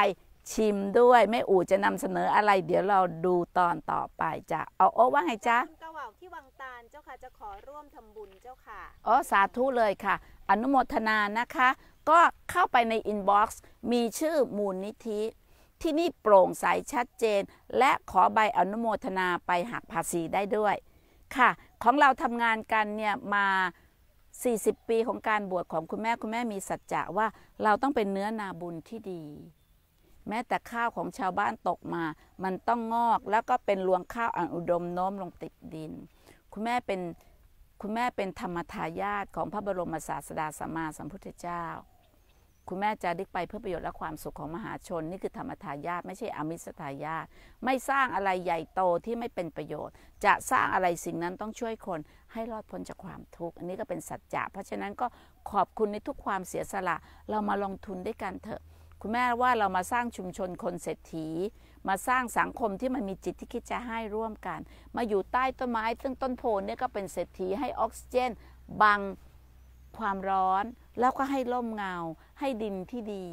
ชิมด้วยแม่อู่จะนำเสนออะไร เดี๋ยวเราดูตอนต่อไปจ้ะเอาโอ้ว่าไงจ้ะคุณกะว่าวที่วังตาลเจ้าค่ะจะขอร่วมทำบุญเจ้าค่ะอ๋อสาธุเลยค่ะ อนุโมทนา นะคะ ก็เข้าไปในอินบ็อกซ์มีชื่อมูลนิธิที่นี่โปร่งใสชัดเจนและขอใบอนุโมทนาไปหักภาษีได้ด้วยค่ะ ของเราทำงานกันเนี่ยมา 40 ปีของการบวชของคุณแม่คุณแม่มีสัจจะว่า เราต้องเป็นเนื้อนาบุญที่ดี แม้แต่ข้าวของชาวบ้านตกมา มันต้องงอกแล้วก็เป็นรวงข้าวอันอุดมโน้มลงติดดินคุณแม่เป็นคุณแม่เป็นธรรมทายาทของพระบรมศาสดาสัมมาสัมพุทธเจ้าคุณแม่จะดิกไปเพื่อประโยชน์และความสุขของมหาชน นี่คือธรรมทายาทไม่ใช่อมิสทายาทไม่สร้างอะไรใหญ่โตที่ไม่เป็นประโยชน์ จะสร้างอะไรสิ่งนั้นต้องช่วยคนให้รอดพ้นจากความทุกข์อันนี้ก็เป็นสัจจะเพราะฉะนั้นก็ขอบคุณในทุกความเสียสละเรามาลงทุนด้วยกันเถอะ คุณแม่ว่าเรามาสร้างชุมชนคนเศรษฐี มาสร้างสังคมที่มันมีจิตที่คิดจะให้ร่วมกัน มาอยู่ใต้ต้นไม้ ซึ่งต้นโพนี่ก็เป็นเศรษฐีให้ออกซิเจนบังความร้อน แล้วก็ให้ร่มเงาให้ดินที่ดี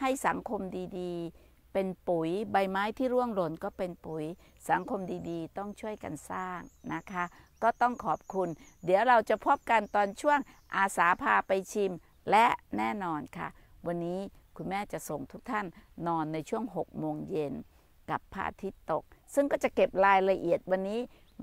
ให้สังคมดีๆ เป็นปุ๋ยใบไม้ที่ร่วงหล่นก็เป็นปุ๋ยสังคมดีๆ ต้องช่วยกันสร้างนะคะ ก็ต้องขอบคุณเดี๋ยวเราจะพบกันตอนช่วงอาสาพาไปชิมและแน่นอนค่ะ วันนี้คุณแม่จะส่งทุกท่านนอนในช่วง6โมงเย็นกับพระอาทิตย์ตก ซึ่งก็จะเก็บรายละเอียดวันนี้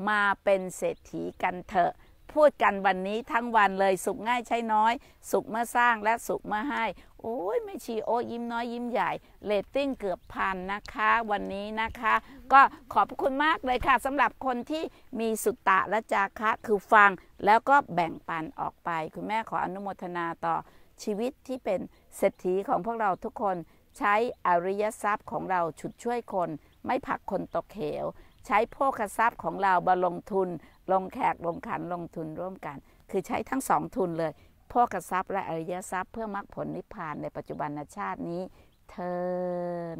มาเป็นเศรษฐีกันเถอะพูดกันวันนี้ทั้งวันเลยสุขง่ายใช้น้อย สุขเมื่อสร้างและสุขเมื่อให้ โอ้ยไม่ชีโอ้ยิ้มน้อย ยิ้มใหญ่เลตติ้งเกือบพันนะคะ วันนี้นะคะ ก็ขอบคุณมากเลยค่ะสำหรับคนที่มีสุตตะและจาคะ คือฟัง แล้วก็แบ่งปันออกไป คุณแม่ขออนุโมทนาต่อชีวิตที่เป็นเศรษฐีของพวกเราทุกคนใช้อริยทรัพย์ของเราฉุดช่วยคน ไม่ผักคนตกเหวใช้โภคทรัพย์ของเราบาลงทุนลงแขกลงขันลงทุนร่วมกัน คือใช้ทั้งสองทุนเลยพ่อกระซับและอริยทรัพย์ เพื่อมรรคผลนิพพานในปัจจุบันชาตินี้เทิน